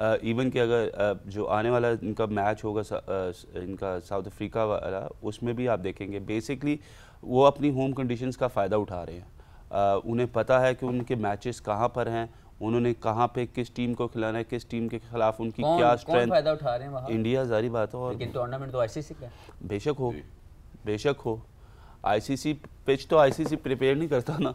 इवन कि अगर जो आने वाला इनका मैच होगा इनका साउथ अफ्रीका वाला उसमें भी आप देखेंगे बेसिकली वो अपनी होम कंडीशंस का फ़ायदा उठा रहे हैं उन्हें पता है कि उनके मैचेस कहाँ पर हैं उन्होंने कहाँ पे किस टीम को खिलाना है किस टीम के खिलाफ उनकी कौन, क्या स्ट्रेंथ फायदा उठा रहे हैं इंडिया जारी बात है और टूर्नामेंट तो आईसीसी का बेशक हो बेशक हो आईसीसी पिच तो आईसीसी प्रिपेयर नहीं करता ना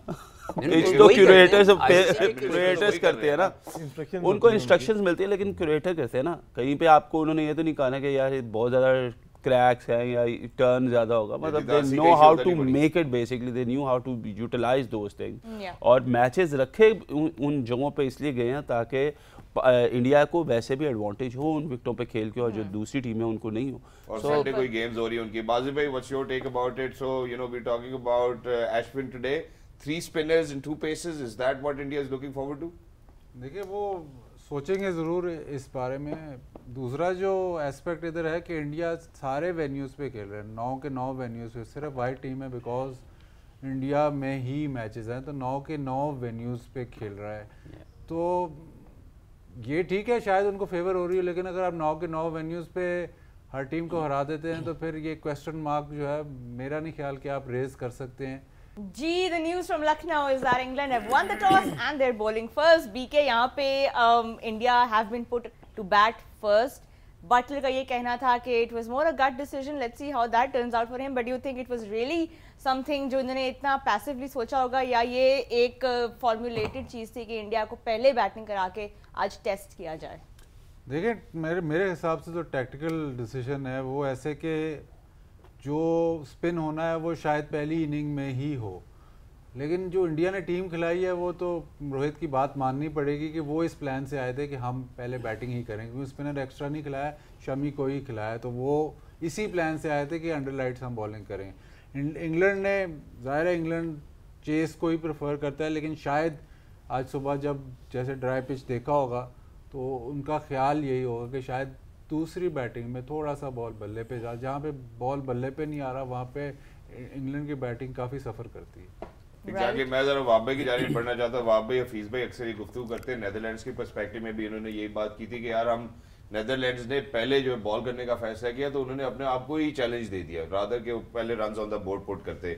तो क्यूरेटर्स क्यूरेटर्स तो करते हैं ना उनको इंस्ट्रक्शंस मिलती है लेकिन क्यूरेटर कैसे है ना कहीं पे आपको उन्होंने ये तो नहीं कहा ना कि यार बहुत ज़्यादा क्रैक्स हैं या टर्न ज़्यादा होगा मतलब they know how to make it basically they knew how to utilize those thing और मैचेस रखे उन जगहों पे इसलिए गए हैं ताकि इंडिया को वैसे भी एडवांटेज हो उन विकटों पे खेल के और जो हम्म। दूसरी टीम है उनको नहीं हो और so, संडे कोई गेम्स हो रही है उनकी बाजी भाई what's your take about it so you know we talking about Ashwin today three spinners in two paces is that what India is looking forward to देखिए वो सोचेंगे ज़रूर इस बारे में दूसरा जो एस्पेक्ट इधर है कि इंडिया सारे वेन्यूज़ पे खेल रहे हैं नौ के नौ वेन्यूज़ पे सिर्फ वाइट टीम है बिकॉज इंडिया में ही मैचेस हैं तो नौ के नौ वेन्यूज़ पे खेल रहा है yeah. तो ये ठीक है शायद उनको फेवर हो रही है लेकिन अगर आप नौ के नौ वेन्यूज़ पे हर टीम को हरा देते हैं तो फिर ये क्वेश्चन मार्क जो है मेरा नहीं ख्याल कि आप रेज कर सकते हैं जी the news from Lucknow is that England have won the toss and they're bowling first बीके यहां पे India have been put to bat first Buttler का ये कहना था कि it was more a gut decision let's see how that turns out for him but you think it was really something जो इन्होंने इतना पैसिवली सोचा होगा या ये एक फॉर्मुलेटेड uh, चीज़ थी कि इंडिया को पहले बैटिंग करा के आज टेस्ट किया जाए देखिए मेरे मेरे हिसाब से जो तो टैक्टिकल डिसीजन है वो ऐसे के जो स्पिन होना है वो शायद पहली इनिंग में ही हो लेकिन जो इंडिया ने टीम खिलाई है वो तो रोहित की बात माननी पड़ेगी कि वो इस प्लान से आए थे कि हम पहले बैटिंग ही करें क्योंकि स्पिनर एक्स्ट्रा नहीं खिलाया शमी को ही खिलाया तो वो इसी प्लान से आए थे कि अंडर लाइट्स हम बॉलिंग करें इंग्लैंड ने ज़ाहिर है इंग्लैंड चेस को ही प्रेफर करता है लेकिन शायद आज सुबह जब जैसे ड्राई पिच देखा होगा तो उनका ख्याल यही होगा कि शायद दूसरी बैटिंग में थोड़ा सा बॉल बल्ले पे जा जहाँ पे बॉल बल्ले पे नहीं आ रहा वहाँ पे इंग्लैंड की बैटिंग काफ़ी सफ़र करती है Exactly. मैं जरा वाबे की जानी पढ़ना चाहता हूँ वाबे हफीज़ भाई अक्सर ही गुफ्तु करते हैं नैदरलैंड्स की परस्पेक्टिव में भी इन्होंने यही बात की थी कि यार हम नैदरलैंड्स ने पहले जो है बॉल करने का फैसला किया तो उन्होंने अपने आप को ही चैलेंज दे दिया राधर के पहले run on the board put करते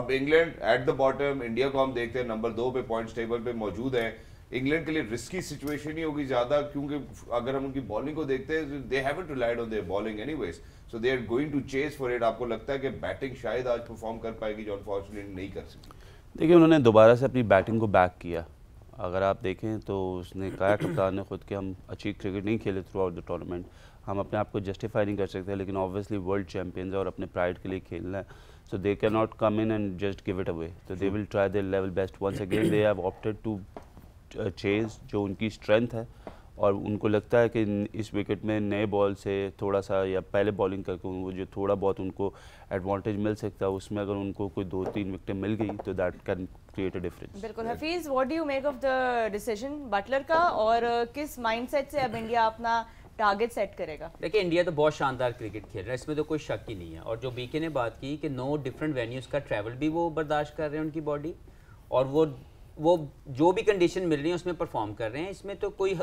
अब England at the bottom India को हम देखते हैं नंबर दो पे पॉइंट टेबल पे मौजूद है इंग्लैंड के लिए रिस्की सिचुएशन ही होगी ज़्यादा क्योंकि अगर हम उनकी बॉलिंग को देखते हैं they too relied on their bowling anyways so they are going to chase for it आपको लगता है कि बैटिंग शायद आज परफॉर्म कर पाएगी जो अनफॉर्चुनेट नहीं कर सकती देखिए उन्होंने दोबारा से अपनी बैटिंग को बैक किया अगर आप देखें तो उसने कहा कप्तान ने खुद के हम अच्छी क्रिकेट नहीं खेले थ्रू आउट द टूर्नामेंट हम अपने आप को जस्टिफाई नहीं कर सकते लेकिन ऑब्वियसली वर्ल्ड चैम्पियंस और अपने प्राइड के लिए खेलना है so they can not come in and just give it away तो they will try their level best once again they have opted to chase जो उनकी स्ट्रेंथ है और उनको लगता है कि इस विकेट में नए बॉल से थोड़ा सा या पहले बॉलिंग करके वो जो थोड़ा बहुत उनको एडवांटेज मिल सकता है उसमें अगर उनको कोई दो तीन विकेटें मिल गई तो that can create a difference बिल्कुल Hafeez what do you make of the decision Buttler का और किस माइंडसेट से अब इंडिया अपना टारगेट सेट करेगा देखिए इंडिया तो बहुत शानदार क्रिकेट खेल रहा है इसमें तो कोई शक ही नहीं है और जो बीके ने बात की कि नो डिफरेंट वेन्यूज़ का ट्रैवल भी वो बर्दाश्त कर रहे हैं उनकी बॉडी और वो वो जो भी कंडीशन मिल रही है उसमें परफॉर्म कर रहे हैं इसमें तो कोई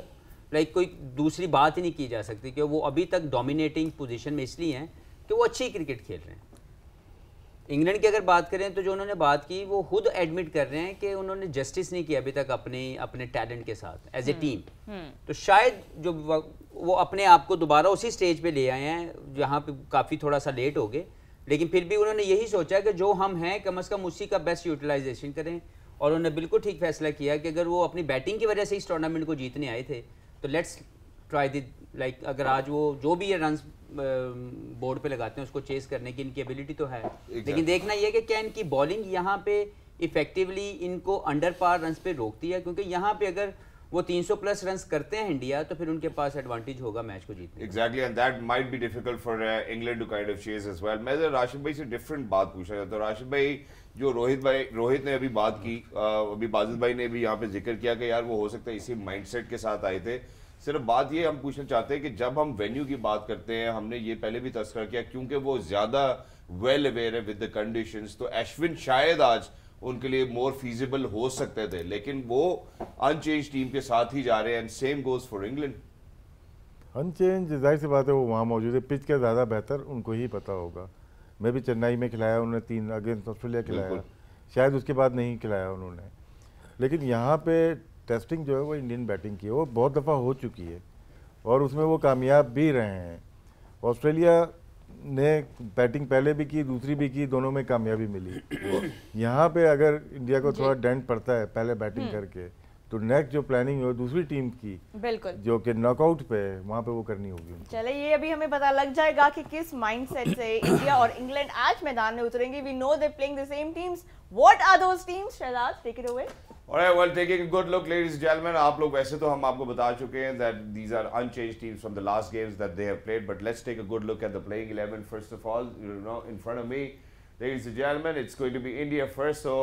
लाइक कोई दूसरी बात ही नहीं की जा सकती कि वो अभी तक डोमिनेटिंग पोजीशन में इसलिए हैं कि वो अच्छी क्रिकेट खेल रहे हैं इंग्लैंड की अगर बात करें तो जो उन्होंने बात की वो खुद एडमिट कर रहे हैं कि उन्होंने जस्टिस नहीं किया अभी तक अपने अपने टैलेंट के साथ एज ए टीम तो शायद जो वो अपने आप को दोबारा उसी स्टेज पर ले आए हैं जहाँ पर काफ़ी थोड़ा सा लेट हो गए लेकिन फिर भी उन्होंने यही सोचा कि जो हम हैं कम अज़ कम उसी का बेस्ट यूटिलाइजेशन करें और उन्होंने बिल्कुल ठीक फैसला किया कि अगर वो अपनी बैटिंग की वजह से इस टूर्नामेंट को जीतने आए थे तो लेट्स ट्राई दी लाइक अगर आज वो जो भी ये रन बोर्ड पे लगाते हैं उसको चेस करने की इनकी एबिलिटी तो है exactly. लेकिन देखना ये कि क्या इनकी बॉलिंग यहाँ पे इफेक्टिवली इनको अंडर पार रन पे रोकती है क्योंकि यहाँ पे अगर वो 300 प्लस रन करते हैं इंडिया तो फिर उनके पास एडवांटेज होगा मैच को जीतने exactly and that might be difficult for England to kind of chase as well मैं तो राशिद भाई से डिफरेंट बात पूछा जाता हूँ तो राशिद भाई जो रोहित भाई रोहित ने अभी बात की अभी बाजिद भाई ने भी यहाँ पे जिक्र किया कि यार वो हो सकता है इसी माइंडसेट के साथ आए थे सिर्फ बात ये हम पूछना चाहते हैं कि जब हम वेन्यू की बात करते हैं हमने ये पहले भी तस्कर किया क्योंकि वो ज़्यादा वेल अवेयर है विद द कंडीशन तो एशविन शायद आज उनके लिए मोर फीजिबल हो सकते थे लेकिन वो अनचेंज टीम के साथ ही जा रहे हैं and same goes for England unchanged जाहिर सी बात है वो वहाँ मौजूद है पिच का ज़्यादा बेहतर उनको ही पता होगा મે બી ચેન્નાઈ મે ખિલાયા ઉનહોને 3 અગેન્સ્ટ ઓસ્ટ્રેલિયા ખિલાયા શાયદ ઉસકે બાદ નહીં ખિલાયા ઉનહોને લેકિન યહા પે ટેસ્ટિંગ જો હે વો ઇન્ડિયન બેટિંગ કી વો બહોત દફા હો ચુકી હે ઓર ઉસમે વો કਾਮયаб ભી રહે હે ઓસ્ટ્રેલિયા ને બેટિંગ પહેલે ભી કી દૂસરી ભી કી દોનો મે કਾਮયબી મિલી યહા પે અગર ઇન્ડિયા કો થોડા ડેન્ટ પડતા હે પહેલે બેટિંગ કરકે तो नेक्स्ट जो प्लानिंग है दूसरी टीम की बिल्कुल जो कि नॉकआउट पे वहाँ पे वो करनी होगी चले ये अभी हमें पता लग जाएगा कि किस माइंडसेट से इंडिया और इंग्लैंड आज मैदान में उतरेंगे we know they playing the same teams what are those teams Shehzad take it away Alright, well, taking a good look, ladies and gentlemen. आप लोग वैसे तो हम आपको बता चुके हैं that these are unchanged teams from the last games that they have played. But let's take a good look at the playing eleven first of all. You know, in front of me, ladies and gentlemen, it's going to be India first. So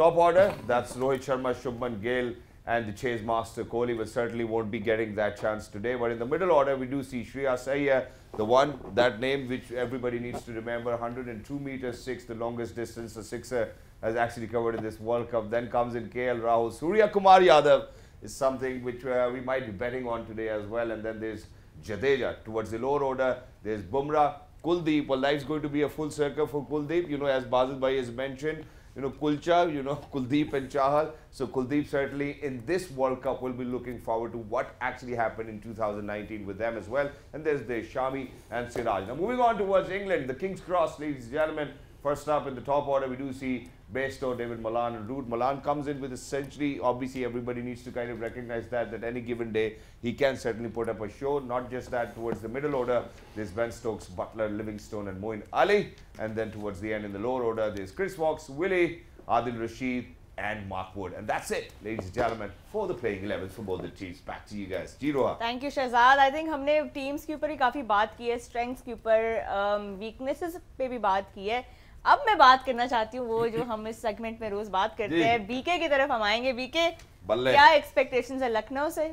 top order, that's Rohit Sharma, Shubman Gill, and the chase master Kohli will certainly won't be getting that chance today. But in the middle order, we do see Shreyas Iyer, the one, that name which everybody needs to remember, 102 meters 6, the longest distance a sixer has actually covered in this World Cup. Then comes in KL Rahul. Surya Kumar Yadav is something which uh, we might be betting on today as well. And then there's Jadeja towards the lower order. There's Bumrah, Kuldeep. Well, life's going to be a full circle for Kuldeep. You know, as Bazil Bhai has mentioned, you know, Kulcha, you know, Kuldeep and Chahal. So Kuldeep certainly in this World Cup will be looking forward to what actually happened in 2019 with them as well. And there's the Shami and Siraj. Now moving on towards England, the King's Cross, ladies and gentlemen, First up in the top order, we do see Bairstow, David Milan, and Root. Milan comes in with a century. Obviously, everybody needs to kind of recognize that, that any given day, he can certainly put up a show. Not just that, towards the middle order, there's Ben Stokes, Butler, Livingstone, and Moin Ali. And then towards the end in the lower order, there's Chris Walks, Willie, Adil Rashid, and Mark Wood. And that's it, ladies and gentlemen, for the playing 11 for both the teams. Back to you guys. Jiroha. Thank you, Shahzad. I think हमने teams के ऊपर ही काफ़ी बात की है, strengths के ऊपर, um, weaknesses पे भी बात की है. अब मैं बात करना चाहती हूँ वो जो हम इस सेगमेंट में रोज बात करते हैं बीके की तरफ हम आएंगे बीके क्या एक्सपेक्टेशन है लखनऊ से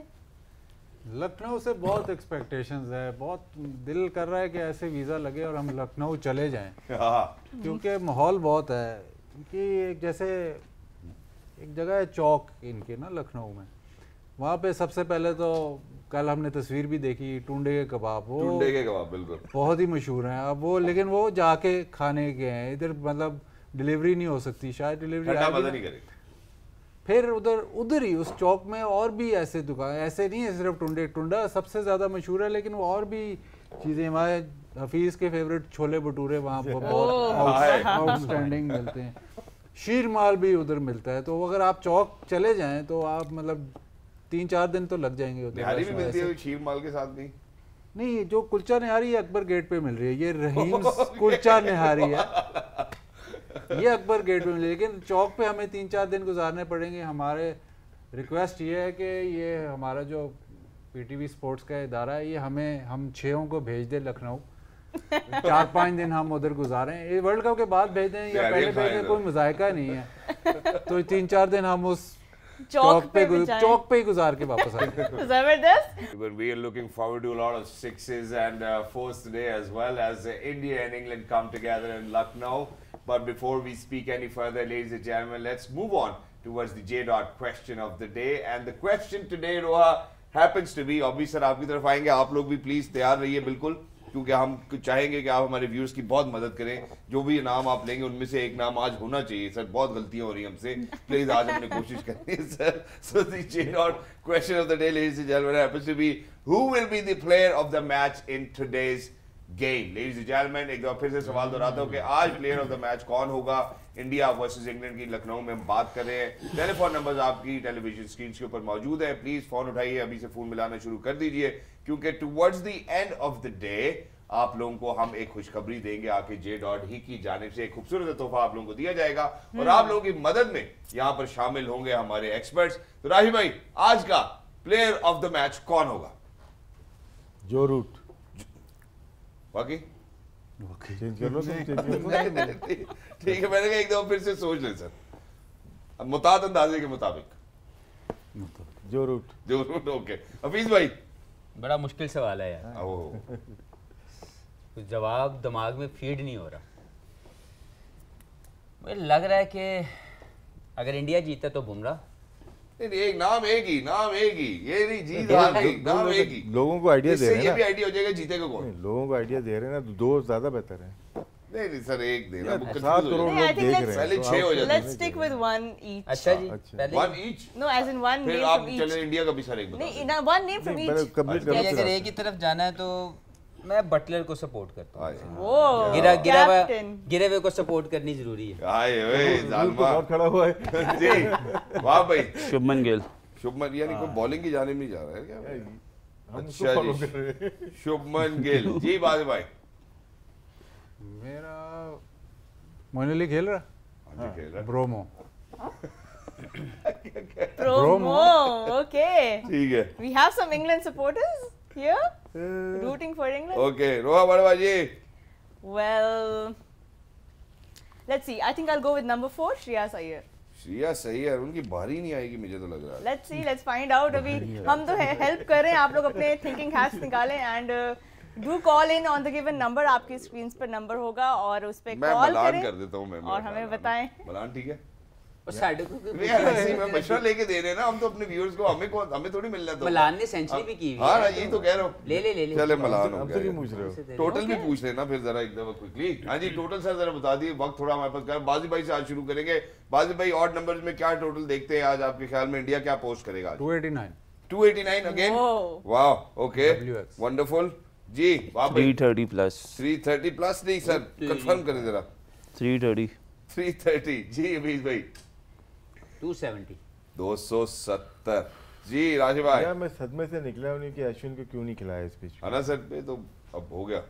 लखनऊ से बहुत एक्सपेक्टेशंस है बहुत दिल कर रहा है कि ऐसे वीज़ा लगे और हम लखनऊ चले जाएं हाँ। क्योंकि माहौल बहुत है कि एक जैसे एक जगह है चौक इनके ना लखनऊ में वहाँ पे सबसे पहले तो कल हमने तस्वीर भी देखी टुंडे के कबाब वो टुंडे के कबाब बिल्कुल बहुत ही मशहूर हैं अब वो लेकिन वो जाके खाने के हैं इधर मतलब डिलीवरी नहीं हो सकती शायद डिलीवरी नहीं फिर उधर उधर ही उस चौक में और भी ऐसे दुकान ऐसे नहीं है सिर्फ टुंडे टुंडा सबसे ज़्यादा मशहूर है लेकिन वो और भी चीज़ें हमारे हफीज़ के फेवरेट छोले भटूरे वहाँ पर बहुत आउटस्टैंडिंग हाँ, मिलते हैं शीर माल भी उधर मिलता है तो अगर आप चौक चले जाएं तो आप मतलब तीन चार दिन तो लग जाएंगे बिहारी में मिलती है शीर माल के साथ भी नहीं जो कुलचा निहारी है अकबर गेट पे मिल रही है ये रहीम कुलचा निहारी है ये अकबर गेट पे मिल रही है लेकिन चौक पे हमें तीन चार दिन गुजारने पड़ेंगे हमारे रिक्वेस्ट ये है कि ये हमारा जो पीटीवी स्पोर्ट्स का इदारा है ये हमें हम छेहों को भेज दे लखनऊ चार पांच दिन हम उधर गुजारे वर्ल्ड कप के बाद भेज दें या पहले भेज दें कोई मजायका नहीं है तो तीन चार दिन हम उस चौक पे चौक पे गुजार के वापस आए जबरदस्त we are looking forward to a lot of sixes and fours today as well as India and England come together in Lucknow but before we speak any further ladies and gentlemen let's move on towards the J dot question of the day and the question today रोहा happens to be obviously sir आपकी तरफ आएंगे आप लोग भी please तैयार रहिए बिल्कुल क्योंकि हम चाहेंगे कि आप हमारे व्यूअर्स की बहुत मदद करें जो भी नाम आप लेंगे उनमें से एक नाम आज होना चाहिए सर बहुत गलतियां हो रही हैं हमसे प्लीज आज हमने कोशिश करनी है सर सो दी चेन और question of the day ladies and gentlemen happens to be who will be the player of the match in today's game ladies gentlemen एक बार फिर से सवाल दोहराता हूँ कि आज प्लेयर ऑफ द मैच कौन होगा इंडिया वर्सेस इंग्लैंड की लखनऊ में हम बात कर रहे हैं टेलीफोन नंबर्स आपकी टेलीविजन स्क्रीन के ऊपर मौजूद है प्लीज फोन उठाइए अभी से फोन मिलाना शुरू कर दीजिए क्योंकि towards the end of the day आप लोगों को हम एक खुशखबरी देंगे आके जे डॉट ही की जानब से एक खूबसूरत तोहफा आप लोगों को दिया जाएगा और आप लोगों की मदद में यहाँ पर शामिल होंगे हमारे एक्सपर्ट्स तो राही भाई आज का प्लेयर ऑफ द मैच कौन होगा जो रूट बाकी ठीक है मैंने कहा एक दफा फिर से सोच ले सर अब मुताद अंदाजे के मुताबिक जो रूट जो रूट ओके हफीज भाई बड़ा मुश्किल सवाल है यार तो जवाब दिमाग में फीड नहीं हो रहा मुझे लग रहा है कि अगर इंडिया जीता तो बुमराह नहीं एक नाम एक ही नाम एक ही ये नहीं जीत हार नाम एक तो ही लोगों को आइडिया दे रहे हैं ये भी आइडिया हो जाएगा जीतेगा कौन लोगों को आइडिया दे रहे हैं ना तो दो ज्यादा बेहतर है नहीं नहीं सर एक देना सात करोड़ लोग देख रहे हैं पहले तो छह हो जाते let's stick with one each अच्छा जी हाँ, अच्छा। पहले one each no as in one name from each चले इंडिया का भी सर एक बता नहीं वन नेम फ्रॉम ईच अगर एक ही तरफ जाना है तो मैं बटलर को सपोर्ट करता हूँ अच्छा। गिरा गिरा गिरे हुए को सपोर्ट करनी जरूरी है आए ओए खड़ा हुआ है जी वाह भाई शुभमन गिल शुभमन यानी कोई बॉलिंग हाँ। की जाने में जा रहा है क्या अच्छा जी शुभमन गिल जी बाज भाई मेरा मोइनली खेल रहा हाँ हाँ, खेल रहा ब्रोमो ब्रोमो ओके ठीक है we have some England supporters Yeah? Uh, Rooting for England? Okay. Roha, what Well, let's see. I think I'll go with number four, Shreya Sayer. Shreya सही है उनकी बारी नहीं आएगी मुझे तो लग रहा है let's see let's find out अभी हम तो हेल्प कर रहे हैं आप लोग अपने थिंकिंग हैक्स निकालें and do call in on the given number आपकी स्क्रीन पर नंबर होगा और उस पर कॉल करें कर देता हूं मैं और हमें बताएं बलान ठीक है टोटल तो तो। हाँ, भी पूछ लेना फिर जरा एक दफा क्विकली हाँ जी टोटल सर जरा बता दिए वक्त थोड़ा हमारे पास बाजी भाई से आज शुरू करेंगे बाजी भाई ऑड नंबर में क्या टोटल देखते हैं आज आपके ख्याल में इंडिया क्या पोस्ट करेगा two eighty nine two eighty nine again वाह ओके वंडरफुल जी three thirty plus three thirty plus नहीं सर कंफर्म करें जरा थ्री थर्टी थ्री थर्टी जी अभी भाई 270 जी राशि भाई मैं सदमे से निकला हूँ कि अश्विन को क्यों नहीं खिलाया इस बीच अना सर पे तो अब हो गया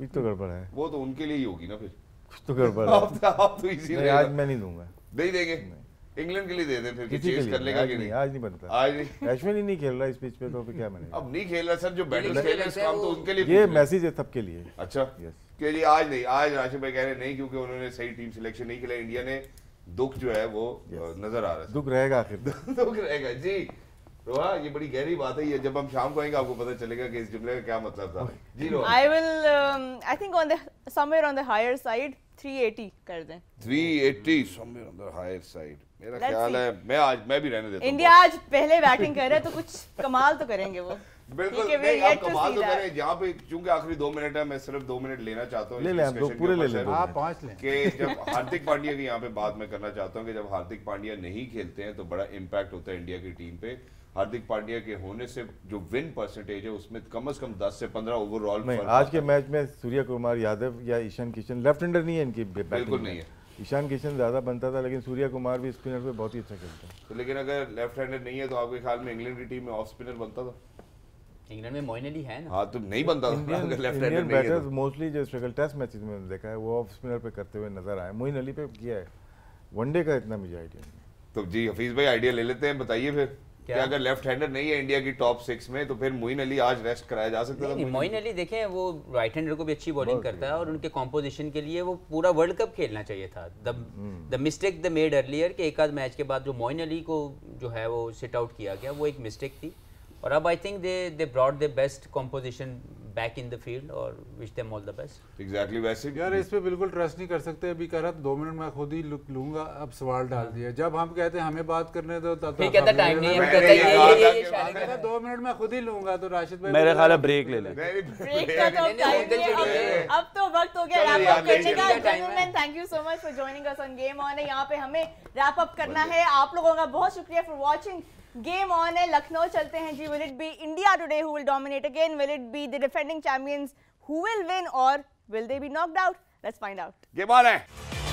कुछ तो गड़बड़ है वो तो उनके लिए ही होगी ना फिर कुछ तो गड़बड़ है आप तो आप तो इजी नहीं आज मैं नहीं दूंगा दे ही देंगे इंग्लैंड के लिए दे दे फिर कि चेस कर लेगा कि नहीं आज नहीं बनता आज अश्विन ही नहीं खेल रहा इस पिच पे तो फिर क्या मैंने अब नहीं खेल रहा सर जो बैटल खेल रहे हैं तो उनके लिए ये मैसेज है सबके लिए अच्छा यस के लिए आज नहीं आज राशिद भाई कह रहे नहीं क्योंकि उन्होंने सही टीम सिलेक्शन नहीं खेला इंडिया ने दुख जो है वो yes. नजर आ रहा है दुख रहेगा आखिर दुख रहेगा जी रोहा ये बड़ी गहरी बात है ये जब हम शाम को आएंगे आपको पता चलेगा कि इस जुमले का क्या मतलब था जी रोहा I will I think on the somewhere on the higher side 380 कर दें 380 eighty on the higher side मेरा Let's ख्याल see. है मैं आज मैं भी रहने देता इंडिया आज पहले बैटिंग कर रहा है तो कुछ कमाल तो करेंगे वो बिल्कुल नहीं आप कमाल तो करें यहाँ पे चूंकि आखिरी दो मिनट है मैं सिर्फ दो मिनट लेना चाहता हूँ ले लें दो पूरे ले लें आप पांच लें कि जब हार्दिक पांड्या की यहाँ पे बात मैं करना चाहता हूँ कि जब हार्दिक पांड्या नहीं खेलते हैं तो बड़ा इम्पैक्ट होता है इंडिया की टीम पे हार्दिक पांड्या के होने से जो विन परसेंटेज है उसमें कम अज कम दस से पंद्रह ओवरऑल आज के मैच में सूर्य कुमार यादव या ईशान किशन लेफ्ट हैंडर नहीं है है इनकी बिल्कुल नहीं है ईशान किशन ज़्यादा बनता था लेकिन सूर्या कुमार भी स्पिनर पे बहुत ही अच्छा खेलता है तो लेकिन अगर लेफ्ट हैंडेड नहीं है तो आपके ख्याल में इंग्लैंड की टीम में ऑफ स्पिनर बनता था इंग्लैंड में मोइन अली है ना हां तो नहीं बनता था अगर लेफ्ट हैंडेड बैटर्स मोस्टली जो स्ट्रगल टेस्ट मैचेस में देखा है वो ऑफ स्पिनर पे करते हुए नजर आए मोइन अली पे किया है वनडे का इतना मुझे आईडिया तो जी हफीज़ भाई आईडिया ले लेते हैं बताइए फिर क्या? कि अगर लेफ्ट हैंडर नहीं है इंडिया की टॉप सिक्स में तो फिर मोइन अली आज रेस्ट कराया जा सकता है मोइन अली देखें वो राइट हैंडर को भी अच्छी बॉलिंग करता है और उनके कॉम्पोजिशन के लिए वो पूरा वर्ल्ड कप खेलना चाहिए था the mistake the made earlier के एक आध मैच के बाद जो मोइन अली को जो है वो सिट आउट किया गया वो एक मिस्टेक थी और अब I think they they brought the best composition back in the field और wish them all the best exactly वैसे यार इस पे बिल्कुल ट्रस्ट नहीं कर सकते अभी कह रहा दो मिनट मैं खुद ही लूंगा अब सवाल डाल दिया जब हम कहते हैं हमें बात करने दो तब तो ठीक है टाइम तो नहीं है कहते हैं ये ये दो मिनट मैं खुद ही लूंगा तो राशिद भाई मेरे ख्याल है ब्रेक ले लें ब्रेक का तो टाइम नहीं अब तो वक्त हो गया रैप अप करने का gentleman thank you so much for joining us on game on यहाँ पे हमें रैप अप करना है आप लोगों का बहुत शुक्रिया फॉर वाचिंग गेम ऑन है लखनऊ चलते हैं जी will it be India today who will dominate again will it be the defending champions who will win और will they be knocked out let's find out game on है